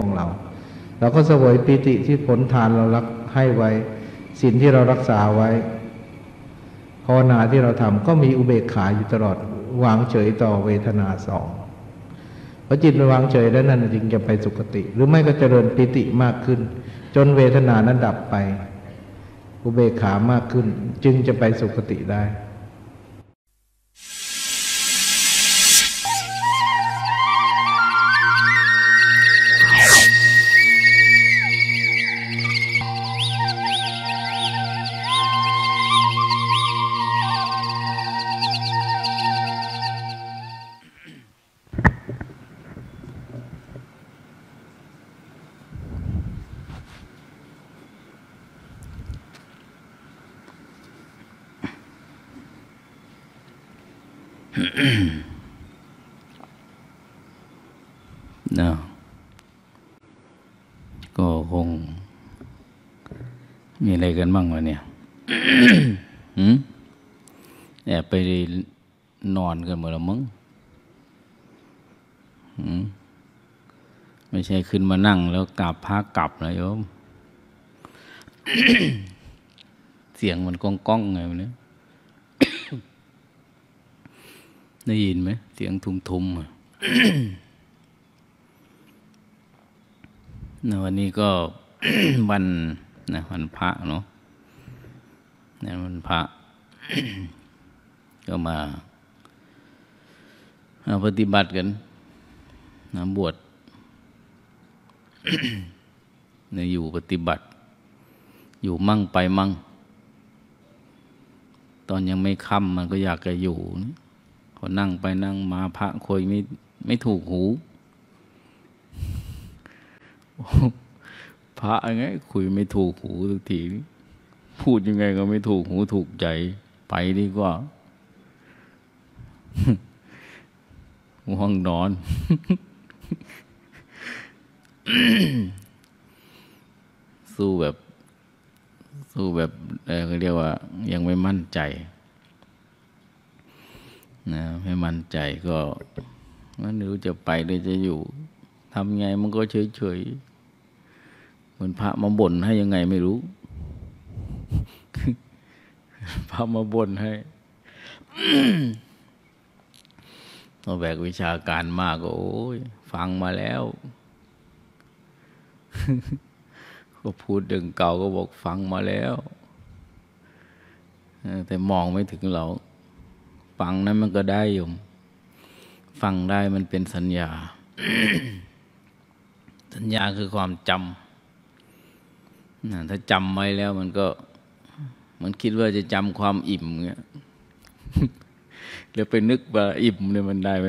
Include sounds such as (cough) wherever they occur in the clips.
ของเราเรา ก็สวยปิติ ที่ ผล ทาน เรา รักให้ ไว้ สินที่ เรา รักษา ไว้ภาวนาที่ เราทำก็ มี อุเบกขา อยู่ ตลอด วาง เฉย ต่อ เวทนาสองพอจิตนวาง เฉยแล้วนั่นจึง จะไปสุคติ หรือไม่ก็จเจริญปิติ มาก ขึ้น จน เวทนา นั้น ดับไป อุเบกขา มาก ขึ้น จึง จะ ไป สุคติ ได้กันบ้างวะเนี่ยแอบไปนอนกันหมดแล้วมึงไม่ใช่ขึ้นมานั่งแล้วกลับพักกลับนะโยม เสียงมันก้องก้องไงวันเนี่ย ได้ยินไหมเสียงทุมทุมอ่ะวันนี้ก็วันนะวันพระเนาะน่วันพระก็มาปฏิบัติกันนะบวชนอยู่ปฏิบัติ อยู่มั่งไปมั่ง ตอนยังไม่ค่ำมันก็อยากจะอยู่คนนั่งไปนั่ง มาพระคุยไม่ ไม่ถูกหูพระงไง คุยไม่ถูกหูทุกที พูดยังไงก็ไม่ถูกหูถูกใจ ไปดีกว่าห้องนอน สู้แบบ สู้แบบเออเรียกว่า ยังไม่มั่นใจ นะ ไม่มั่นใจก็ มันรู้จะไปหรือจะอยู่ทำไงมันก็เฉยยมันพระมาบ่นให้ยังไงไม่รู้พระมาบ่นให้เรอแบกวิชาการมากก็โอ้ยฟังมาแล้วก็พูดดึงเก่าก็บอก ฟังมาแล้วแต่มองไม่ถึงเราฟังนั้นมันก็ได้อยู่ฟังได้มันเป็นสัญญา สัญญาคือความจำถ้าจำไว้ แล้วมันก็ มันคิดว่าจะจำความอิ่มเงี้ยแล้วไปนึกว่าอิ่มเนี่ยมันได้ไหม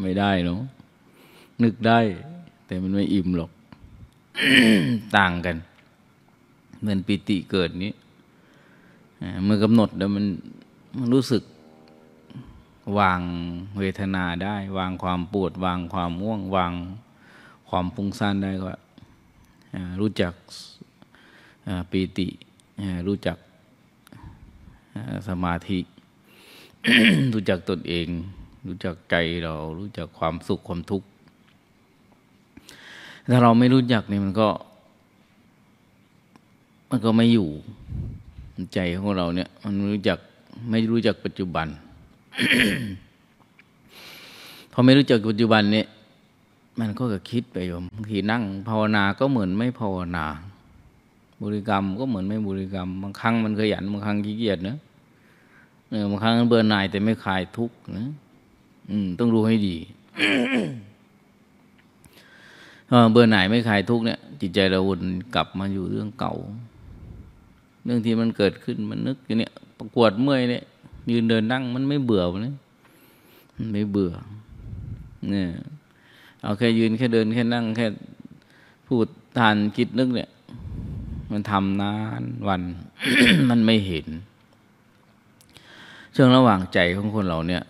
ไม่ได้เนาะนึกได้ แต่มันไม่อิ่ม หรอก ต่างกันเหมือนปิติเกิดนี้เมื่อกำหนดแล้ว มันมันรู้สึกวางเวทนาได้ วางความ ปวด วางความม่วงวางความพุ่งสั้นได้ก็รู้จักปีติรู้จักสมาธิ รู้จักตนเอง รู้จักใจเรารู้จักความสุขความทุกข์ถ้าเราไม่รู้จักนี่มันก็ มันก็ไม่อยู่ใจของเราเนี่ยมันรู้จักไม่รู้จักปัจจุบัน พอไม่รู้จักปัจจุบันเนี่ยมันก็จะคิดไปโยมบางทีนั่งภาวนาก็เหมือนไม่ภาวนาบริกรรมก็เหมือนไม่บริกรรมบางครั้งมันขยันบางครั้งขี้เกียจนะเอะบางครั้งเบื่อหน่ายแต่ไม่คลายทุกข์นะต้องรู้ให้ดีเบื่อหน่ายไม่คลายทุกข์เนี่ย จิตใจเราวนกลับมาอยู่เรื่องเก่า เรื่องที่มันเกิดขึ้นมันนึก อยู่เนี่ยประกวดเมื่อยเนี่ย ยืนเดินนั่งมันไม่เบื่อเลยไม่เบื่อเนี่ยเอาแค่ยืนแค่ เดินแค่นั่ง แค่พูดทานคิดนึกเนี่ย มันทำนานวันมันไม่เห็นช่วงระหว่างใจของคนเราเนี่ย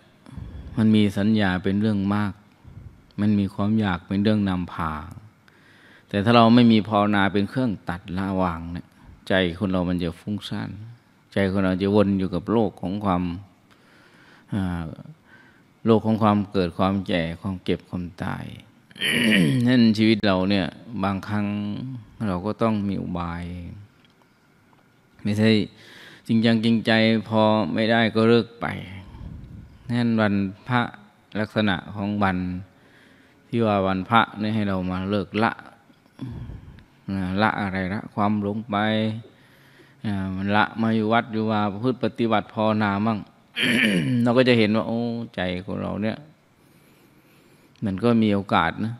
มันมีสัญญาเป็นเรื่องมาก มันมีความอยากเป็นเรื่องนำพาแต่ถ้าเราไม่มีภาวนาเป็นเครื่องตัดละวางเนี่ยใจคนเรามันจะฟุ้งซ่านใจคนเราจะวนอยู่กับโลกของความโลกของความเกิดความแก่ความเก็บความตายนั่นชีวิตเราเนี่ย บางครั้งเราก็ต้องมีอุบาย ไม่ใช่จริงจังจริงใจพอไม่ได้ก็เลิกไปนั่นวันพระลักษณะของวันที่ว่าวันพระนี่ให้เรามาเลิกละ ละอะไรละความหลงไปมันละมาอยู่วัดอยู่ว่าพุทธปฏิบัติพอนามั่งเราก็จะเห็นว่า โอ้ใจของเราเนี่ยมันก็มีโอกาสนะ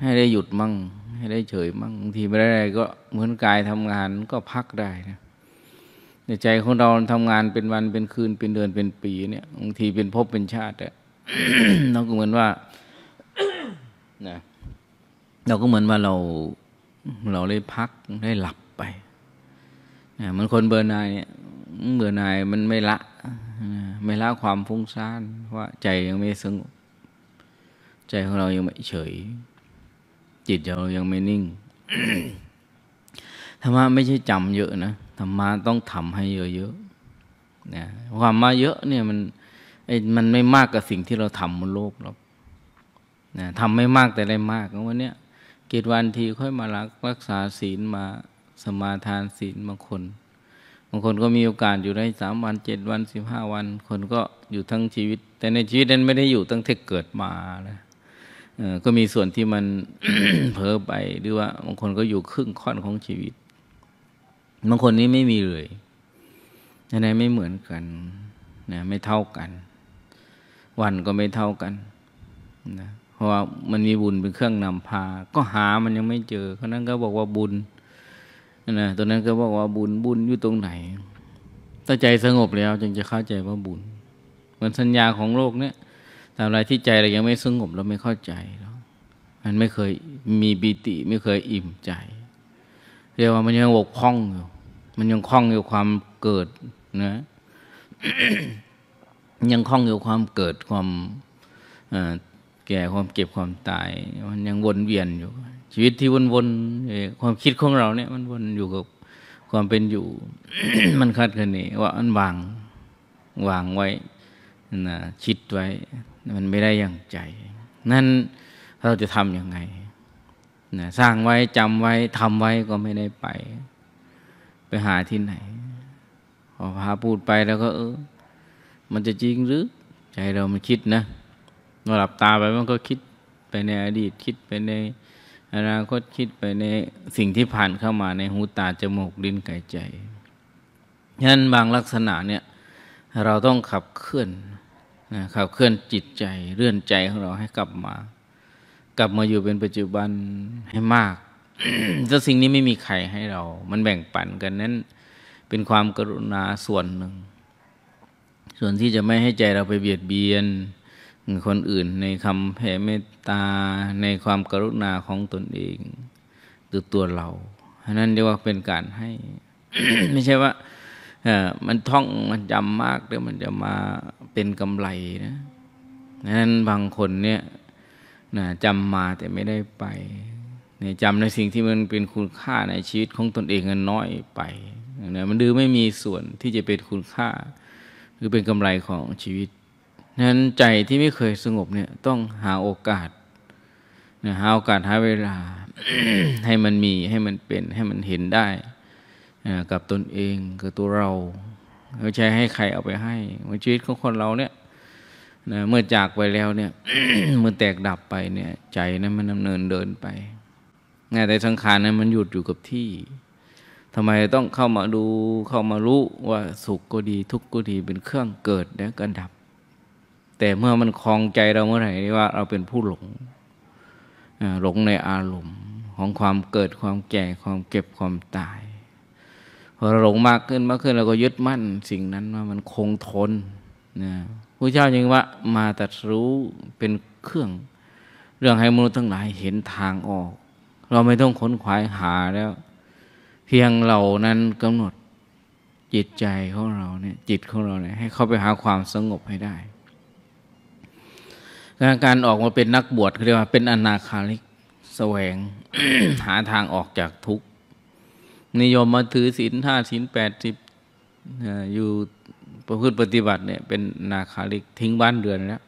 ให้ได้หยุดมั่ง ให้ได้เฉยมั่งบางทีไม่ได้อะไร ก็เหมือนกายทำงานก็พักได้นะในใจของเราทำงานเป็นวันเป็นคืน เป็นเดือนเป็นปี เนี่ยบางทีเป็นภพเป็นชาติอะเราก็เหมือนว่านะเราก็เหมือนว่าเรา เราได้พักได้หลับไปนะมันคนเบอรอนายเนี่ยเบอร์นายมันไม่ละไม่ละความฟุ้งซ่านว่า ใจยังไม่สงบใจของเรายังไม่เฉย จิตเรายังไม่นิ่ง ธรรมะไม่ใช่จำเยอะนะ ธรรมะต้องทำให้เยอะๆนะความมาเยอะเนี่ยมันมันไม่มากกับสิ่งที่เราทำบนโลกหรอกนะทำไม่มากแต่ได้มากวันนี้กิดวันทีค่อยมารักรักษาศีลมาสมาทานศีลบางคนบางคนก็มีโอกาสอยู่ได้สามวันเจ็ดวันสิบห้าวัน คนก็อยู่ทั้งชีวิต แต่ในชีวิตนั้นไม่ได้อยู่ตั้งแต่เกิดมานะก็มีส่วนที่มันเพ้อไปหรือว่าบางคนก็อยู่ครึ่งค่อนของชีวิตบางคนนี้ไม่มีเลยอะไไม่เหมือนกันนะไม่เท่ากัน วันก็ไม่เท่ากันนะเพราะว่ามันมีบุญเป็นเครื่องนำพา ก็หามันยังไม่เจอคนนั้นก็บอกว่าบุญนะตัวนั้นก็บอกว่าบุญบุญอยู่ตรงไหนถ้าใจสงบแล้วจึงจะเข้าใจว่าบุญเหมือนสัญญาของโลกเนี้ยทำอะไรที่ใจเรายังไม่สงบเราไม่เข้าใจแล้วมันไม่เคยมีบิติ ไม่เคยอิ่มใจ เรียกว่ามันยังวกคล้องอยู่ มันยังคล้องอยู่ความเกิดนะยังคล้องอยู่ความเกิดความแก่ความเก็บความตาย มันยังวนเวียนอยู่ชีวิตที่วนๆความคิดของเราเนี่ย มันวนอยู่กับความเป็นอยู่ มันคาดคะเนว่ามันวางวางไว้นะชิดไว้มันไม่ได้อย่างใจ นั่นเราจะทำยังไงนะสร้างไว้จำไว้ทำไว้ก็ไม่ได้ไป ไปหาที่ไหน พอพาพูดไปแล้วก็ เออ มันจะจริงหรือ ใจเรา มันคิดนะเราหลับตาไปมันก็คิดไปในอดีตคิดไปในอนาคตคิดไปในสิ่งที่ผ่านเข้ามา ในหูตา จมูกลิ้นกายใจฉะนั้นบางลักษณะเนี่ย เราต้องขับเคลื่อนนะขับเคลื่อนจิตใจเลื่อนใจของเราให้กลับมา กลับมาอยู่เป็นปัจจุบันให้มากถ้าสิ่งนี้ไม่มีใครให้เรา มันแบ่งปันกันนั้น เป็นความกรุณาส่วนหนึ่ง ส่วนที่จะไม่ให้ใจเราไปเบียดเบียน คนอื่นในคำแผ่เมตตาในความกรุณาของตนเอง ตัวตัวเราฉนั้นเรียกว่าเป็นการให้ ไม่ใช่ว่ามันท่องมันจำมากเด้ยวมันจะมาเป็นกำไรนะนั้นบางคนเนี่ยจำมาแต่ไม่ได้ไปนจำในสิ่งที่มันเป็นคุณค่าในชีวิตของตนเองน้อยไปนะมันดื้อไม่มีส่วนที่จะเป็นคุณค่าหรือเป็นกำไรของชีวิตนั้นใจที่ไม่เคยสงบเนี่ย ต้องหาโอกาสหาโอกาสหาเวลา ให้มันมีให้มันเป็นให้มันเห็นได้กับตนเองคือตัวเราไม่ใช่ให้ใครเอาไปให้มชีวิตของคนเราเนี่ยนะเมื่อจากไปแล้วเนี่ยเมื่อแตกดับไปเนี่ยใจนั้นมันดำเนินเดินไปงแต่สังขารนั้นมันหยุดอยู่กับที่ทำไมต้องเข้ามาดูเข้ามารู้ว่าสุขก็ดีทุกข์ก็ดีเป็นเครื่องเกิดและก็ดับ แต่เมื่อมันคลองใจเราเมื่อไหร่นี่ว่าเราเป็นผู้หลงหลงในอารมณ์ของความเกิดความแก่ความเก็บความตายพอเราหลงมากขึ้นมากขึ้นเราก็ยึดมั่นสิ่งนั้นว่ามันคงทนนะผู้เจ้าจึงว่ามาตัดรู้เป็นเครื่องเรื่องให้มนุษย์ทั้งหลายเห็นทางออก เราไม่ต้องค้นขวายหาแล้ว เพียงเหล่านั้นกำหนดจิตใจของเราเนี่ย จิตของเราเนี่ยให้เข้าไปหาความสงบให้ได้ การออกมาเป็นนักบวชเรียกว่า เป็นอนาคาลิกแสวง หาทางออกจากทุกข์นิยมมาถือศีลห้าศีลแปดสิบอยู่ประพฤติปฏิบัติ เนี่ย เป็นนาคาลิกทิ้งบ้านเดือนแล้ว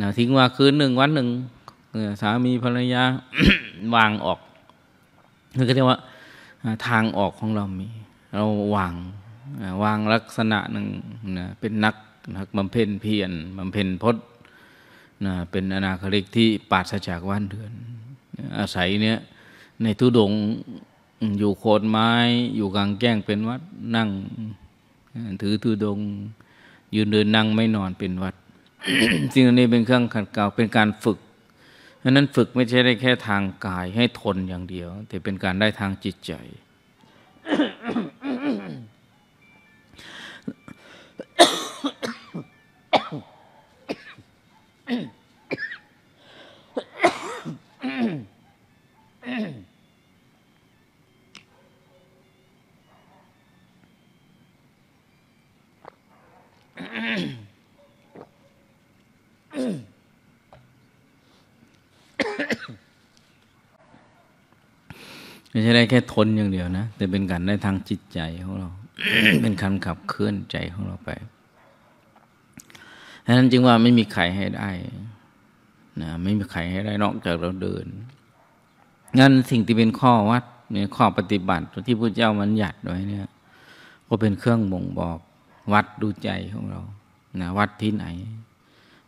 นะทิ้งว่าคืนหนึ่งวันหนึ่งสามีภรรยาวางออกนี่ก็เรียกว่าทางออกของเรา มี เราวางวางลักษณะหนึ่งนะเป็นนักนักบำเพ็ญเพียรบำเพ็ญพจนะเป็นอนาคาลิกที่ปราศจากวันเดือน อาศัยเนี่ยในทุดงอยู่โคนไม้ อยู่กลางแก้งเป็นวัดนั่งถือถือดงยืนเดินนั่งไม่นอนเป็นวัดสิ่งนี้เป็นเครื่องขัดเกลาเป็นการฝึก เพราะนั้นฝึกไม่ใช่ได้แค่ทางกายให้ทนอย่างเดียว แต่เป็นการได้ทางจิตใจไม่ใช่ได้แค่ทนอย่างเดียวนะ แต่เป็นการได้ทางจิตใจของเรา เป็นคำขับเคลื่อนใจของเราไปฉะนั้นจึงว่าไม่มีใครให้ได้นะไม่มีใครให้ได้นอกจากเราเดิน งั้นสิ่งที่เป็นข้อวัดเนี่ย ข้อปฏิบัติที่พระเจ้ามันหยัดไว้เนี่ย ก็เป็นเครื่องบ่งบอก วัดดูใจของเรานะวัดที่ไหน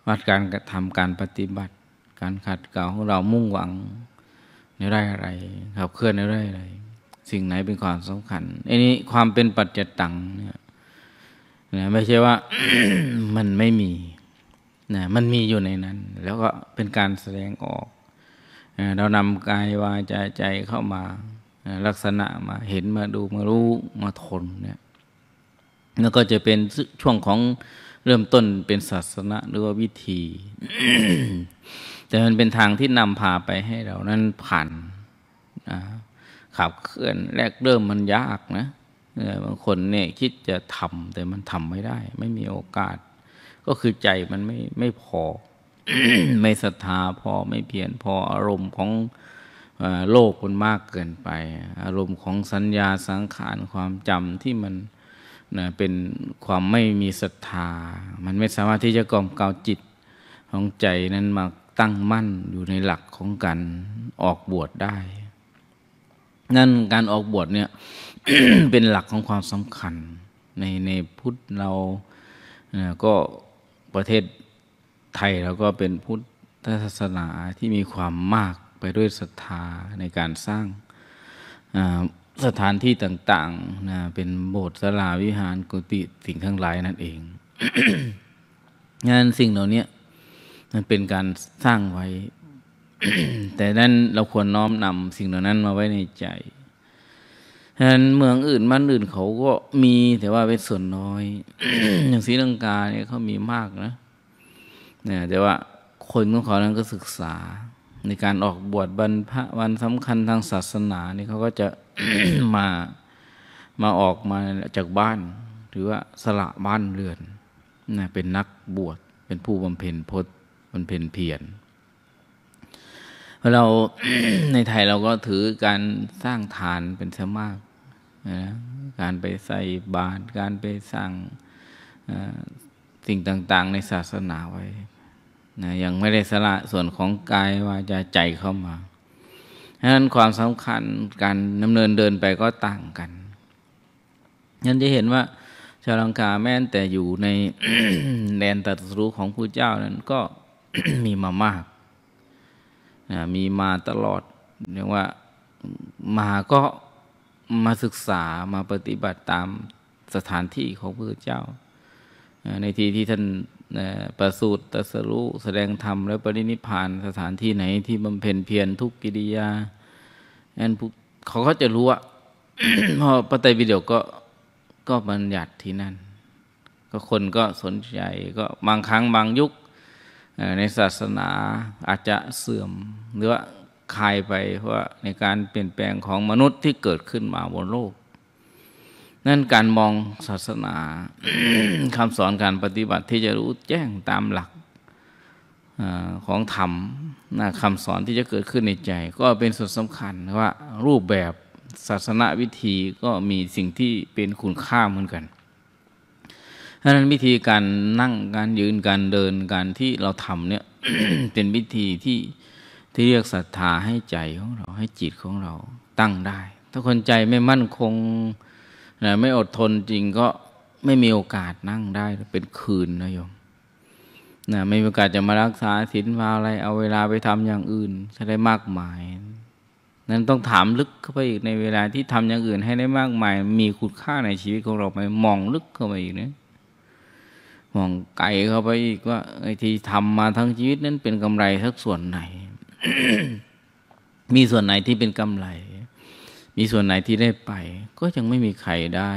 วัดการกระทำการปฏิบัติ การขัดเกลาของเรามุ่งหวังในได้อะไรขับเคลื่อนในได้อะไรสิ่งไหนเป็นความสำคัญอันนี้ความเป็นปัจจตังเนี่ยนะไม่ใช่ว่า มันไม่มีนะมันมีอยู่ในนั้น แล้วก็เป็นการแสดงออกนะเรานำกายวาจาใจเข้ามานะลักษณะมาเห็นมาดูมารู้มาทนเนี่ยแล้วก็จะเป็นช่วงของเริ่มต้นเป็นศาสนาหรือว่าวิธีแต่มันเป็นทางที่นำพาไปให้เรา นั้นผ่านขับเคลื่อนแรกเริ่มมันยากนะบางคนเนี่ยคิดจะทำแต่มันทำไม่ได้ ไม่มีโอกาส ก็คือใจมันไม่ไม่พอ ไม่ศรัทธาพอไม่เพียรพออารมณ์ของโลกมันมากเกินไป อารมณ์ของสัญญาสังขารความจำที่มันนะเป็นความไม่มีศรัทธา มันไม่สามารถที่จะกล่อมกาวจิต ของใจนั้นมาตั้งมั่นอยู่ในหลักของการออกบวชได้ นั่นการออกบวชเนี่ยเป็นหลักของความสำคัญ ในในพุทธ เราก็ประเทศไทยเราก็เป็นพุทธศาสนาที่มีความมากไปด้วยศรัทธา ในการสร้างสถานที่ต่างๆ นะ เป็นโบสถ์สลาวิหารกุฏิสิ่งทั้งหลายนั่นเองงานสิ่งเหล่านี้มันเป็นการสร้างไว้ แต่นั้นเราควรน้อมนำสิ่งเหล่านั้นมาไว้ในใจะนั้นเมืองอื่นบ้านอื่นเขาก็มีแต่ว่าเป็นส่วนน้อย อย่างศรีลังกาเนี่ยเขามีมากนะเนี่ยแต่ว่าคนของเขานั้นก็ศึกษา ในการออกบวชบรรพวันสำคัญทางศาสนานี่เขาก็จะมามาออกมาจากบ้านหรือว่าสละบ้านเรือนนะเป็นนักบวชเป็นผู้บำเพ็ญพจน์บำเพ็ญเพียรเราในไทยเราก็ถือการสร้างฐานเป็นสมากนะการไปใส่บาตรการไปสร้างสิ่งต่าง ๆ ในศาสนาไว้นะยังไม่ได้สละส่วนของกายวาจาใจเข้ามาฉะนั้นความสำคัญการดำเนินเดินไปก็ต่างกันนั้นจะเห็นว่า ชาวลังกาแม้แต่อยู่ในแดนตัดรู้ของผู้เจ้านั้นก็มีมามากนะมีมาตลอด เรียกว่ามาก็มาศึกษามาปฏิบัติตามสถานที่ของพระเจ้า ในที่ที่ท่านนะประสูติตรัสรู้แสดงธรรม และปรินิพานสถานที่ไหนที่บำเพ็ญเพียรทุกกิริยาอันเขาก็จะรู้ว่าพอปฏะบิเดิยวก็ก็บัญญัติที่นั่นก็คนก็สนใจก็บางครั้งบางยุคในศาสนาอาจจะเสื่อม หรือว่าคายไปเพราะในการเปลี่ยนแปลงของมนุษย์ที่เกิดขึ้นมาบนโลกนั่นการมองศาสนาคำสอนการปฏิบัติที่จะรู้แจ้งตามหลักอของธรรมนะคำสอนที่จะเกิดขึ้นในใจ ก็เป็นส่วนสำคัญว่ารูปแบบศาสนาวิธีก็มีสิ่งที่เป็นคุณค่าเหมือนกันดังนั้นวิธีการนั่งการยืนการเดินการที่เราทำเนี่ยเป็นวิธีที่ที่เรียกศรัทธาให้ใจของเราให้จิตของเราตั้งได้ ถ้าคนใจไม่มั่นคงนะไม่อดทนจริงก็ไม่มีโอกาสนั่งได้เป็นคืนนะโยมนะไม่มีโอกาสจะมารักษาศีลวาอะไร เอาเวลาไปทำอย่างอื่นจะได้มากมาย นั้นต้องถามลึกเข้าไปอีกในเวลาที่ทำอย่างอื่น ให้ได้มากมาย มีคุณค่าในชีวิตของเราไหมมองลึกเข้าไปอีกนะมองไกลเข้าไปอีกว่า ไอ้ที่ทำมาทั้งชีวิตนั้นเป็นกำไรสักส่วนไหน มีส่วนไหนที่เป็นกำไรมีส่วนไหนที่ได้ไปก็ยังไม่มีใครได้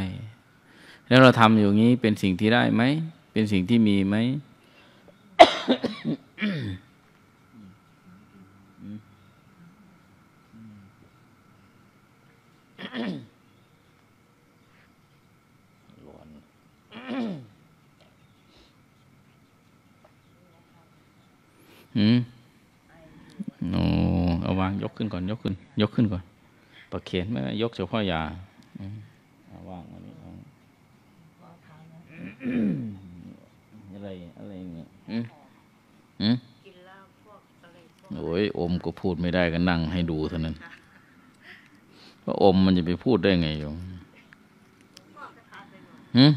แล้วเราทำอยู่นี้เป็นสิ่งที่ได้ไหม เป็นสิ่งที่มีไหมอืมโอ้เอาวางยกขึ้นก่อน ยกขึ้น ยกขึ้นก่อนประเขียนไม่ยกเฉพาะยาว่างวันนี้อะไรอะไรเนี่ยอืมโอ้ย อมก็พูดไม่ได้ก็นั่งให้ดูเท่านั้นว่าอมมันจะไปพูดได้ไงโยมหืม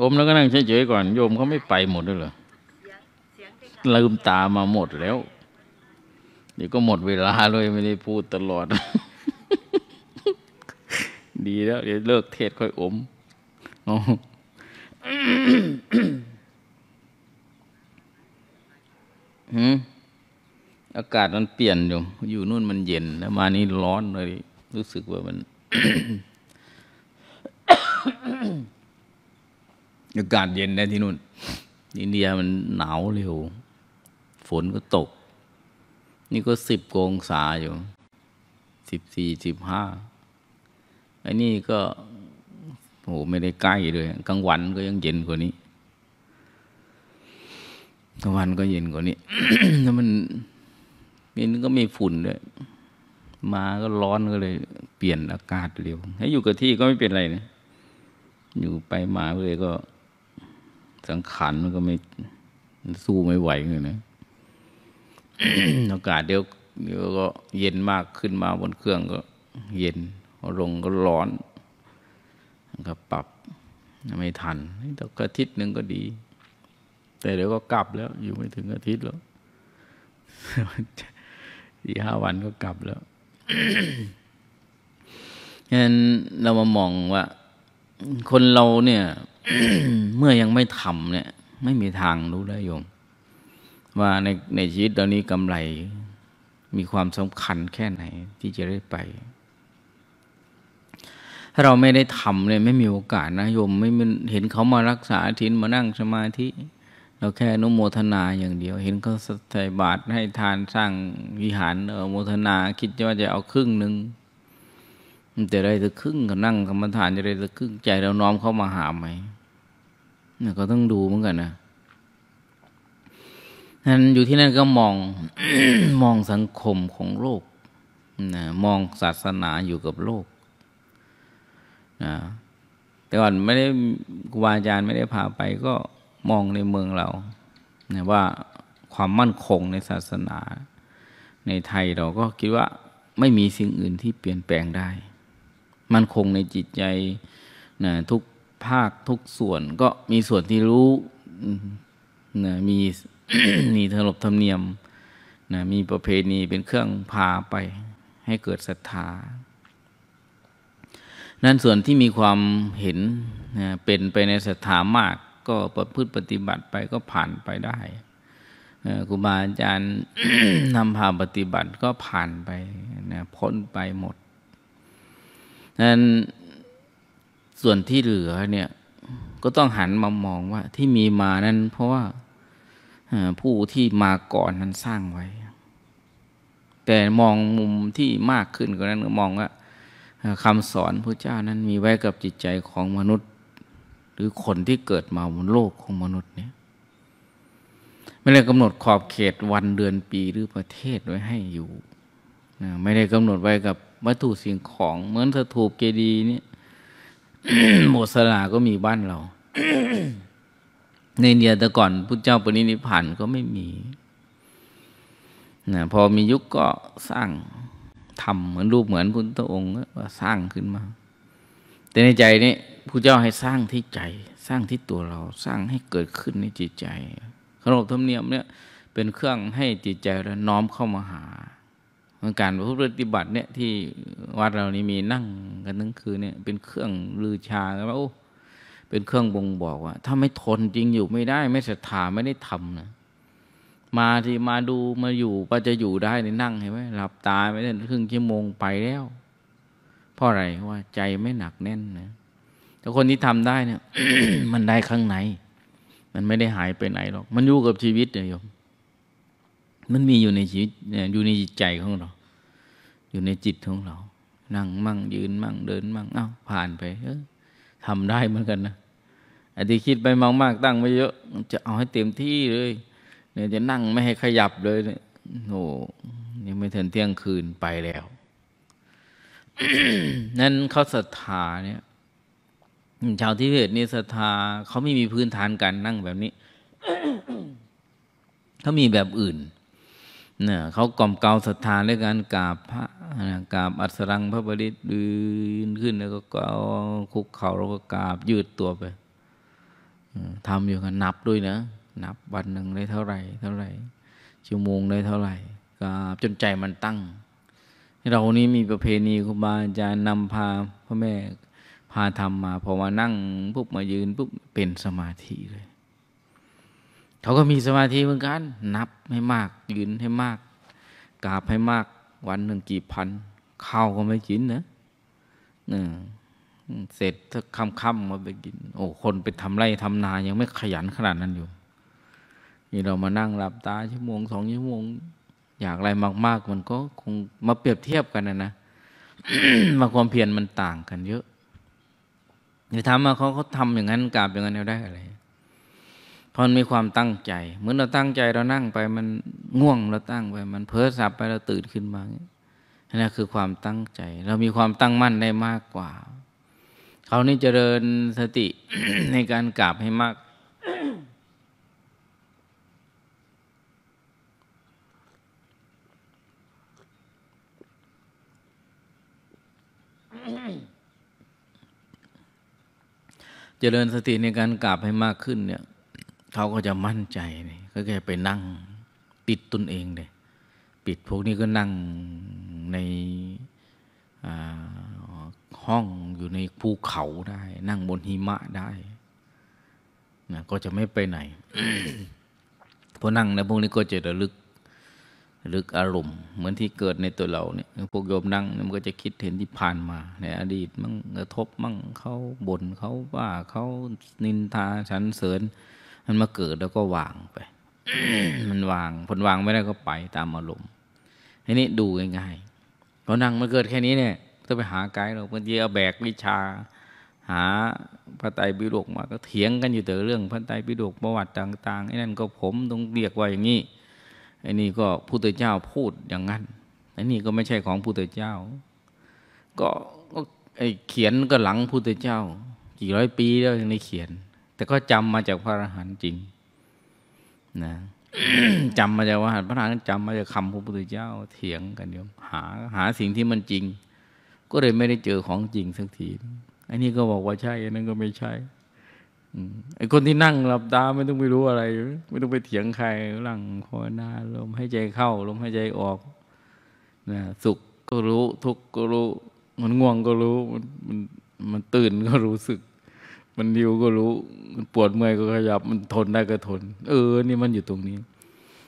อมแล้วก็นั่งเฉยๆก่อน โยมเขาไม่ไปหมดด้วยเหรอลืมตามาหมดแล้ว เดี๋ยวก็หมดเวลาเลยไม่ได้พูดตลอดดีแล้ว เดี๋ยวเลิกเทศค่อยอม อากาศมันเปลี่ยนอยู่ อยู่นู่นมันเย็น แล้วมานี่ร้อนเลย รู้สึกว่ามัน อากาศเย็นในที่นู่น อินเดียมันหนาวเร็วฝนก็ตก นี่ก็สิบโกงศาอยู่สิบสี่สิบห้าอันนี้ก็โอ้ไม่ได้ใกล้เลยกลางวันก็ยังเย็นกว่านี้กลางวันก็เย็นกว่านี้แล้วมันมันก็มีฝุ่นด้วย มาก็ร้อนก็เลย เปลี่ยนอากาศเร็วให้อยู่กับที่ก็ไม่เป็นไรนะอยู่ไปมาเลยก็ สังขารมันก็ไม่สู้ไม่ไหวเลยนะอากาศเดี๋ยวเดี๋ยว ก็เย็นมากขึ้นมาบนเครื่องก็เย็นรงก็ร้อน ก็ปรับไม่ทันแต่อาทิตย์หนึ่งก็ดี แต่เดี๋ยวก็กลับแล้ว อยู่ไม่ถึงอาทิตย์แล้วสี่ห้าวันก็กลับแล้วงั้นเรามามองว่า คนเราเนี่ยเมื่อยังไม่ทำเนี่ย ไม่มีทางรู้ได้โยมว่าในในชีวิตตอนนี้กำไร มีความสำคัญแค่ไหนที่จะได้ไปถ้าเราไม่ได้ทำเนี่ยไม่มีโอกาสนะโยม ไม่เห็นเขามารักษาทินมานั่งสมาธิเราแค่นุโมทนาอย่างเดียว เห็นเขาใส่บาตรให้ทานสร้างวิหารเออโมทนาคิดว่าจะเอาครึ่งหนึ่งมันจะได้สักครึ่งก็นั่งกรรมฐานจะได้สักครึ่งใจเราน้อมเข้ามาหาไหมเนี่ยก็ต้องดูเหมือนกันนะนั้นอยู่ที่นั่นก็มองมองสังคมของโลกนะมองศาสนาอยู่กับโลกะแต่ก่อนไม่ได้ครูบาอาจารย์ไม่ได้พาไปก็มองในเมืองเราว่าความมั่นคงในศาสนาในไทยเราก็คิดว่าไม่มีสิ่งอื่นที่เปลี่ยนแปลงได้ มั่นคงในจิตใจนะทุกภาคทุกส่วนก็มีส่วนที่รู้นะมีมีธรบธรรมเนียมนะมีประเพณีเป็นเครื่องพาไปให้เกิดศรัทธานั้นส่วนที่มีความเห็นเป็นไปในสถามากก็ประพฤติปฏิบัติไปก็ผ่านไปได้ครูบาอาจารย์นำพาปฏิบัติก็ผ่านไปนะพ้นไปหมดนั้นส่วนที่เหลือเนี่ยก็ต้องหันมามองว่า ที่มีมานั้นเพราะว่าผู้ที่มาก่อนนั้นสร้างไว้ แต่มองมุมที่มากขึ้นกว่านั้นมองว่าคำสอนพระเจ้านั้นมีไว้กับจิตใจของมนุษย์ หรือคนที่เกิดมาบนโลกของมนุษย์ เนี่ย ไม่ได้กำหนดขอบเขตวันเดือนปีหรือประเทศไว้ให้อยู่ไม่ได้กำหนดไว้กับวัตถุสิ่งของ เหมือนสถูปเกดีนี่โมสลาก็มีบ้านเรา ในเนียแต่ก่อนพระเจ้าปณิธิพานก็ไม่มีนะพอมียุคก็สร้างทำเหมือนรูปเหมือนพุทธองค์ว่า สร้างขึ้นมา แต่ในใจนี้ผู้เจ้าให้สร้างที่ใจ สร้างที่ตัวเราสร้างให้เกิดขึ้นในจิตใจ ขนบธรรมเนียมเนี่ยเป็นเครื่องให้จิตใจเราน้อมเข้ามาหาการปฏิบัติเนี่ยที่วัดเรานี่มีนั่งกันทั้งคืนเนี่ย เป็นเครื่องลือชาแล้วโอ้เป็นเครื่องบ่งบอกว่า ถ้าไม่ทนจริงอยู่ไม่ได้ ไม่ศรัทธาไม่ได้ทำนะมาที่มาดูมาอยู่ก็จะอยู่ได้ในนั่งเห็นไหมหลับตาไม่ได้ครึ่งชั่วโมงไปแล้วเพราะอะไรว่าใจไม่หนักแน่นนะแต่คนที่ทำได้เนี่ยมันได้ข้างในมันไม่ได้หายไปไหนหรอกมันอยู่กับชีวิตเนี่ยโยม มันมีอยู่ในชีวิตอยู่ในจิตใจของเรา อยู่ในจิตของเรา นั่งมั่งยืนมั่งเดินมั่งเอ้าผ่านไปเออทำได้เหมือนกันนะไอ้ที่คิดไปมากๆตั้งไ้เยอะจะเอาให้เต็มที่เลยเนี่ยจะนั่งไม่ให้ขยับ เลยเนี่ยโอ้ยังไม่ถึงเที่ยงคืนไปแล้ว นั่นเขาศรัทธาเนี่ยชาวทิเบตนี่ศรัทธาเขาไม่มีพื้นฐานการนั่งแบบนี้เขามีแบบอื่นเนี่ยเขากล่อมเกลาศรัทธาด้วยการกราบพระกราบอัศรังพระบริตดืนขึ้นแล้วก็เาคุกเข่าแล้วก็กราบยืดตัวไปทำอยู่กันนับด้วยนะนับวันหนึ่งได้เท่าไหร่เท่าไหร่ชั่วโมงได้เท่าไหร่ก็จนใจมันตั้งเรานี้มีประเพณีครูบาอาจารย์นำพาพ่อแม่พาทำมาพอมานั่งปุ๊บมายืนปุ๊บเป็นสมาธิเลย เขาก็มีสมาธิเหมือนกันนับให้มากยืนให้มาก กราบให้มาก วันหนึ่งกี่พันเข้าก็ไม่กินนะเสร็จถ้าค่ำๆมาไปกินโอ้คนไปทำไรทำนายังไม่ขยันขนาดนั้นอยู่นี่เรามานั่งหลับตาชั่วโมงสองชั่วโมง อยากอะไรมากๆมันก็คงมาเปรียบเทียบกันนะนะมาความเพียรมันต่างกัน เยอะจะทำมาเขาเขาทำอย่างนั้นกราบอย่างนั้นได้อะไรพอมีความตั้งใจเหมือนเราตั้งใจเรานั่งไปมันง่วงเราตั้งไปมันเพ้อสับไปเราตื่นขึ้นมานี่คือความตั้งใจ เรามีความตั้งมั่นได้มากกว่าเขานี่เจริญสติในการกราบให้มากเจริญสติในการกราบให้มากขึ้น เนี่ยเขาก็จะมั่นใจนี่ก็แค่ไปนั่ง ปิดตนเองเลย ปิดพวกนี้ก็นั่งในห้องอยู่ในภูเขาได้ นั่งบนหิมะได้นะก็จะไม่ไปไหน พอนั่งนะพวกนี้ก็จะระลึกลึกอารมณ์เหมือนที่เกิดในตัวเราเนี่ยพวกโยมนั่งมันก็จะคิดเห็นที่ผ่านมาในอดีตมั่งกระทบมั่งเขาบน่นเขาว่าเขานินทาฉันเสริญมันมาเกิดแล้วก็วางไปมันวางผลวางไม่ได้ก็ไปตามอารมณ์ทีนี้ดูง่ายๆเรานั่งมันเกิดแค่นี้เนี่ยต้องไปหาไกด์เราบางทีเอาแบกวิชา หาพระไตรปิฎกมาก็เถียงกันอยู่แต่เรื่องพระไตรปิฎกประวัติต่างๆไอ้นั่นก็ผมต้องเรียกว่าอย่างนี้ไอันี่ก็พุทธเจ้าพูดอย่างนั้นไอันี่ก็ไม่ใช่ของพุทธเจ้า ก็ก็ไอ้เขียนก็หลังพุทธเจ้ากี่ร้อยปีแล้วถึงได้เขียน แต่ก็จำมาจากพระอรหันต์จริง นะจำมาจากว่าพระอรหันต์จำมาจากคำพระพุทธเจ้า เถียงกันเดียวหาหาสิ่งที่มันจริง ก็เลยไม่ได้เจอของจริงสักทีไอันี่ก็บอกว่าใช่ อันนั้นก็ไม่ใช่ไอ้คนที่นั่งหลับตาไม่ต้องไปรู้อะไร ไม่ต้องไปเถียงใครหลังคอวนาลมให้ใจเข้า ลมให้ใจออกนะสุขก็รู้ทุกข์ก็รู้ มันง่วงก็รู้ มันมันตื่นก็รู้สึก มันดิวก็รู้ มันปวดเมื่อยก็ขยับมันทนได้ก็ทนเออนี่มันอยู่ตรงนี้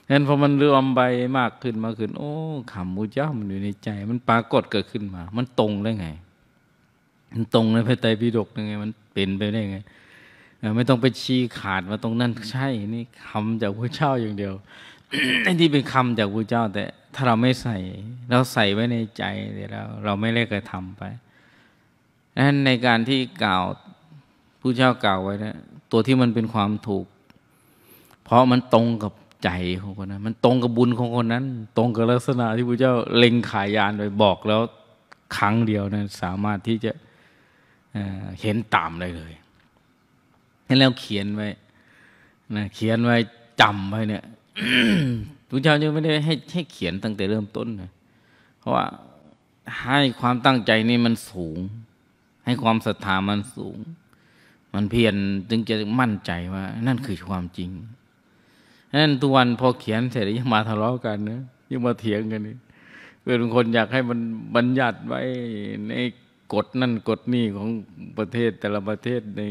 ฉะนั้นพอมันเรื่อมไปมากขึ้นมากขึ้น โอ้ขำมุเจ้ามันอยู่ในใจ มันปรากฏเกิดขึ้นมา มันตรงได้ไง มันตรงในพระไตรปิฎกได้ไง มันเป็นไปได้ไงไม่ต้องไปชี้ขาดว่าตรงนั้นใช่นี่คำจากพระเจ้าอย่างเดียวไอ้ที่เป็นคำจากพระเจ้าแต่ถ้าเราไม่ใส่เราใส่ไว้ในใจเดี๋ยวเราเราไม่ได้กระทำาไปนั้นในการที่กล่าวผู้เจ้ากล่าวไว้นะตัวที่มันเป็นความถูก เพราะมันตรงกับใจของคนนั้นมันตรงกับบุญของคนนั้นตรงกับลักษณะที่พระเจ้าเล็งขายยานไปบอกแล้วครั้งเดียวนะั้นสามารถที่จะเเห็นตามได้เลยนั่นแล้วเขียนไว้ นะ เขียนไว้จำไว้เนี่ย ทุกเจ้าจึงไม่ได้ให้ให้เขียนตั้งแต่เริ่มต้นนะเพราะว่าให้ความตั้งใจนี่มันสูง ให้ความศรัทธามันสูง มันเพียรจึงจะมั่นใจว่า นั่นคือความจริงนั่นทุกวันพอเขียนเสร็จยังมาทะเลาะกันนะยังมาเถียงกันนี่เป็นคนอยากให้มันบัญญัติไว้ในกฎนั่นกฎนี่ของประเทศแต่ละประเทศใน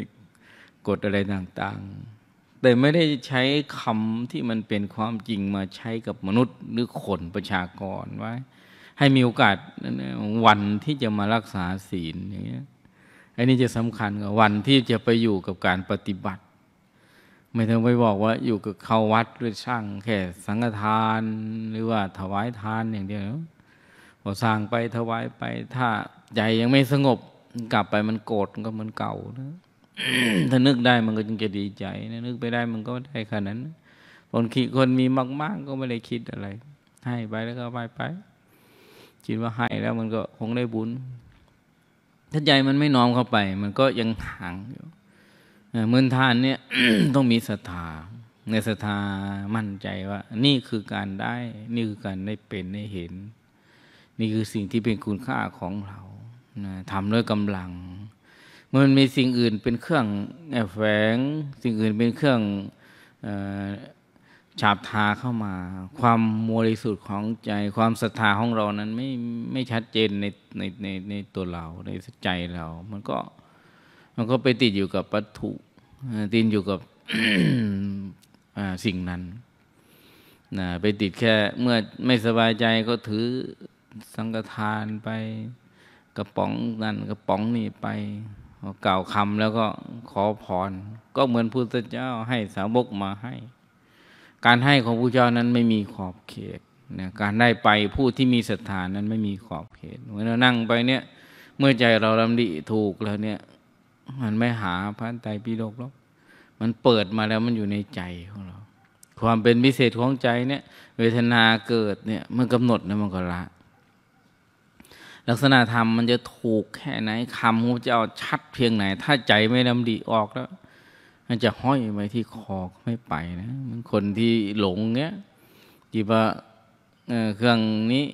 กฎอะไรต่างๆ แต่ไม่ได้ใช้คำที่มันเป็นความจริงมาใช้กับมนุษย์หรือคนประชากรไว้ให้มีโอกาสวันที่จะมารักษาศีลอย่างเงี้ยอันนี้จะสำคัญกับวันที่จะไปอยู่กับการปฏิบัติ ไม่ต้องไปบอกว่าอยู่กับเข้าวัดหรือช่างแค่สังฆทานหรือว่าถวายทานอย่างเดียวพอสร้างไปถวายไปถ้าใจยังไม่สงบกลับไปมันโกรธก็เหมือนเก่านะถ้านึกได้มันก็จึงจะดีใจนึกไปได้ มันก็ได้ขนาดนั้นคนขี้คนมีมากๆก็ไม่ได้คิดอะไร ให้ไปแล้วก็ไปไปคิดว่าให้แล้วมันก็คงได้บุญถ้าใจมันไม่น้อมเข้าไป มันก็ยังห่างอยู่เหมือนทานเนี่ยต้องมีศรัทธาในศรัทธามั่นใจว่านี่คือการได้นี่คือการได้เป็นได้เห็น นี่คือสิ่งที่เป็นคุณค่าของเรานะทำด้วยกำลังมันมีสิ่งอื่นเป็นเครื่องแฝง สิ่งอื่นเป็นเครื่องฉาบทาเข้ามา ความมวริสุทธิ์ของใจความศรัทธาของเรานั้นไม่ไม่ชัดเจนในในในในตัวเรา ในใจเรา มันก็มันก็ไปติดอยู่กับวัตถุติดอยู่กับสิ่งนั้นนะไปติดแค่เมื่อไม่สบายใจก็ถือสังฆทานไป กระป๋องนั่นกระป๋องนี่ไปกล่าวคำแล้วก็ขอพรก็เหมือนพุทธเจ้าให้สาวกมาให้ การให้ของพระเจ้านั้นไม่มีขอบเขตนะการได้ไปผู้ที่มีศรัทธานั้นไม่มีขอบเขตเมื่อเรานั่งไปเนี่ย เมื่อใจเราลำดิถูกแล้วเนี่ย มันไม่หาพันไตปปโลกหรอกมันเปิดมาแล้วมันอยู่ในใจของเรา ความเป็นพิเศษของใจเนี่ย เวทนาเกิดเนี่ยมันกำหนดนะมันก็ละลักษณะธรรมมันจะถูกแค่ไหนคำขอจะเอา ชัดเพียงไหน ถ้าใจไม่ดำดีออกแล้วมันจะห้อยไว้ที่คอไม่ไปนะมันคนที่หลงเงี้ยจีบว่าเครื่องนี้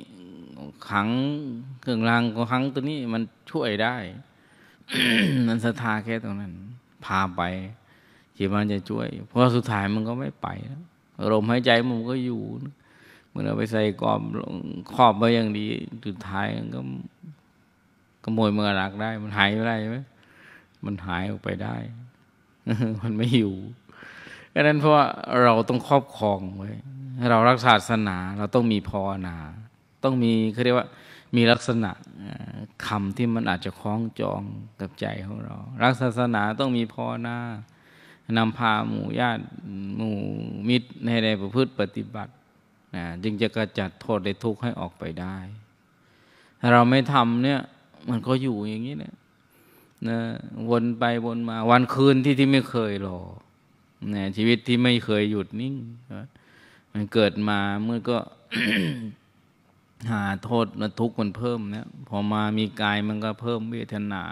ขังเครื่องรางของขังตัวนี้มันช่วยได้ มันศรัทธาแค่ตรงนั้น พาไปจีบมันจะช่วย เพราะสุดท้ายมันก็ไม่ไปลมหายใจมันก็อยู่นะเมื่อเราไปใส่กรอบครอบไว้อย่างดีสุดท้ายก็ขโมยเมื่อหลักได้ มันหายไปได้ไหมมันหายออกไปได้ มันไม่อยู่ดังนั้นเพราะว่าเราต้องครอบครองไว้เรารักศาสนาเราต้องมีพอนาต้องมีเขาเรียกว่า มีลักษณะคำที่มันอาจจะคล้องจองกับใจของเรา รักศาสนาต้องมีพอนานำพาหมู่ญาติหมู่มิตรในใดประพฤติปฏิบัตินะจึงจะกระจัดโทษในทุกข์ให้ออกไปได้ ถ้าเราไม่ทำเนี่ย มันก็อยู่อย่างนี้เนี่ยนะวนไปวนมา วันคืนที่ที่ไม่เคยรอนะชีวิตที่ไม่เคยหยุดนิ่งมันเกิดมาเมื่อก็หาโทษมันทุกข์มันเพิ่มเนี่ยพอมามีกายมันก็เพิ่มเวทนา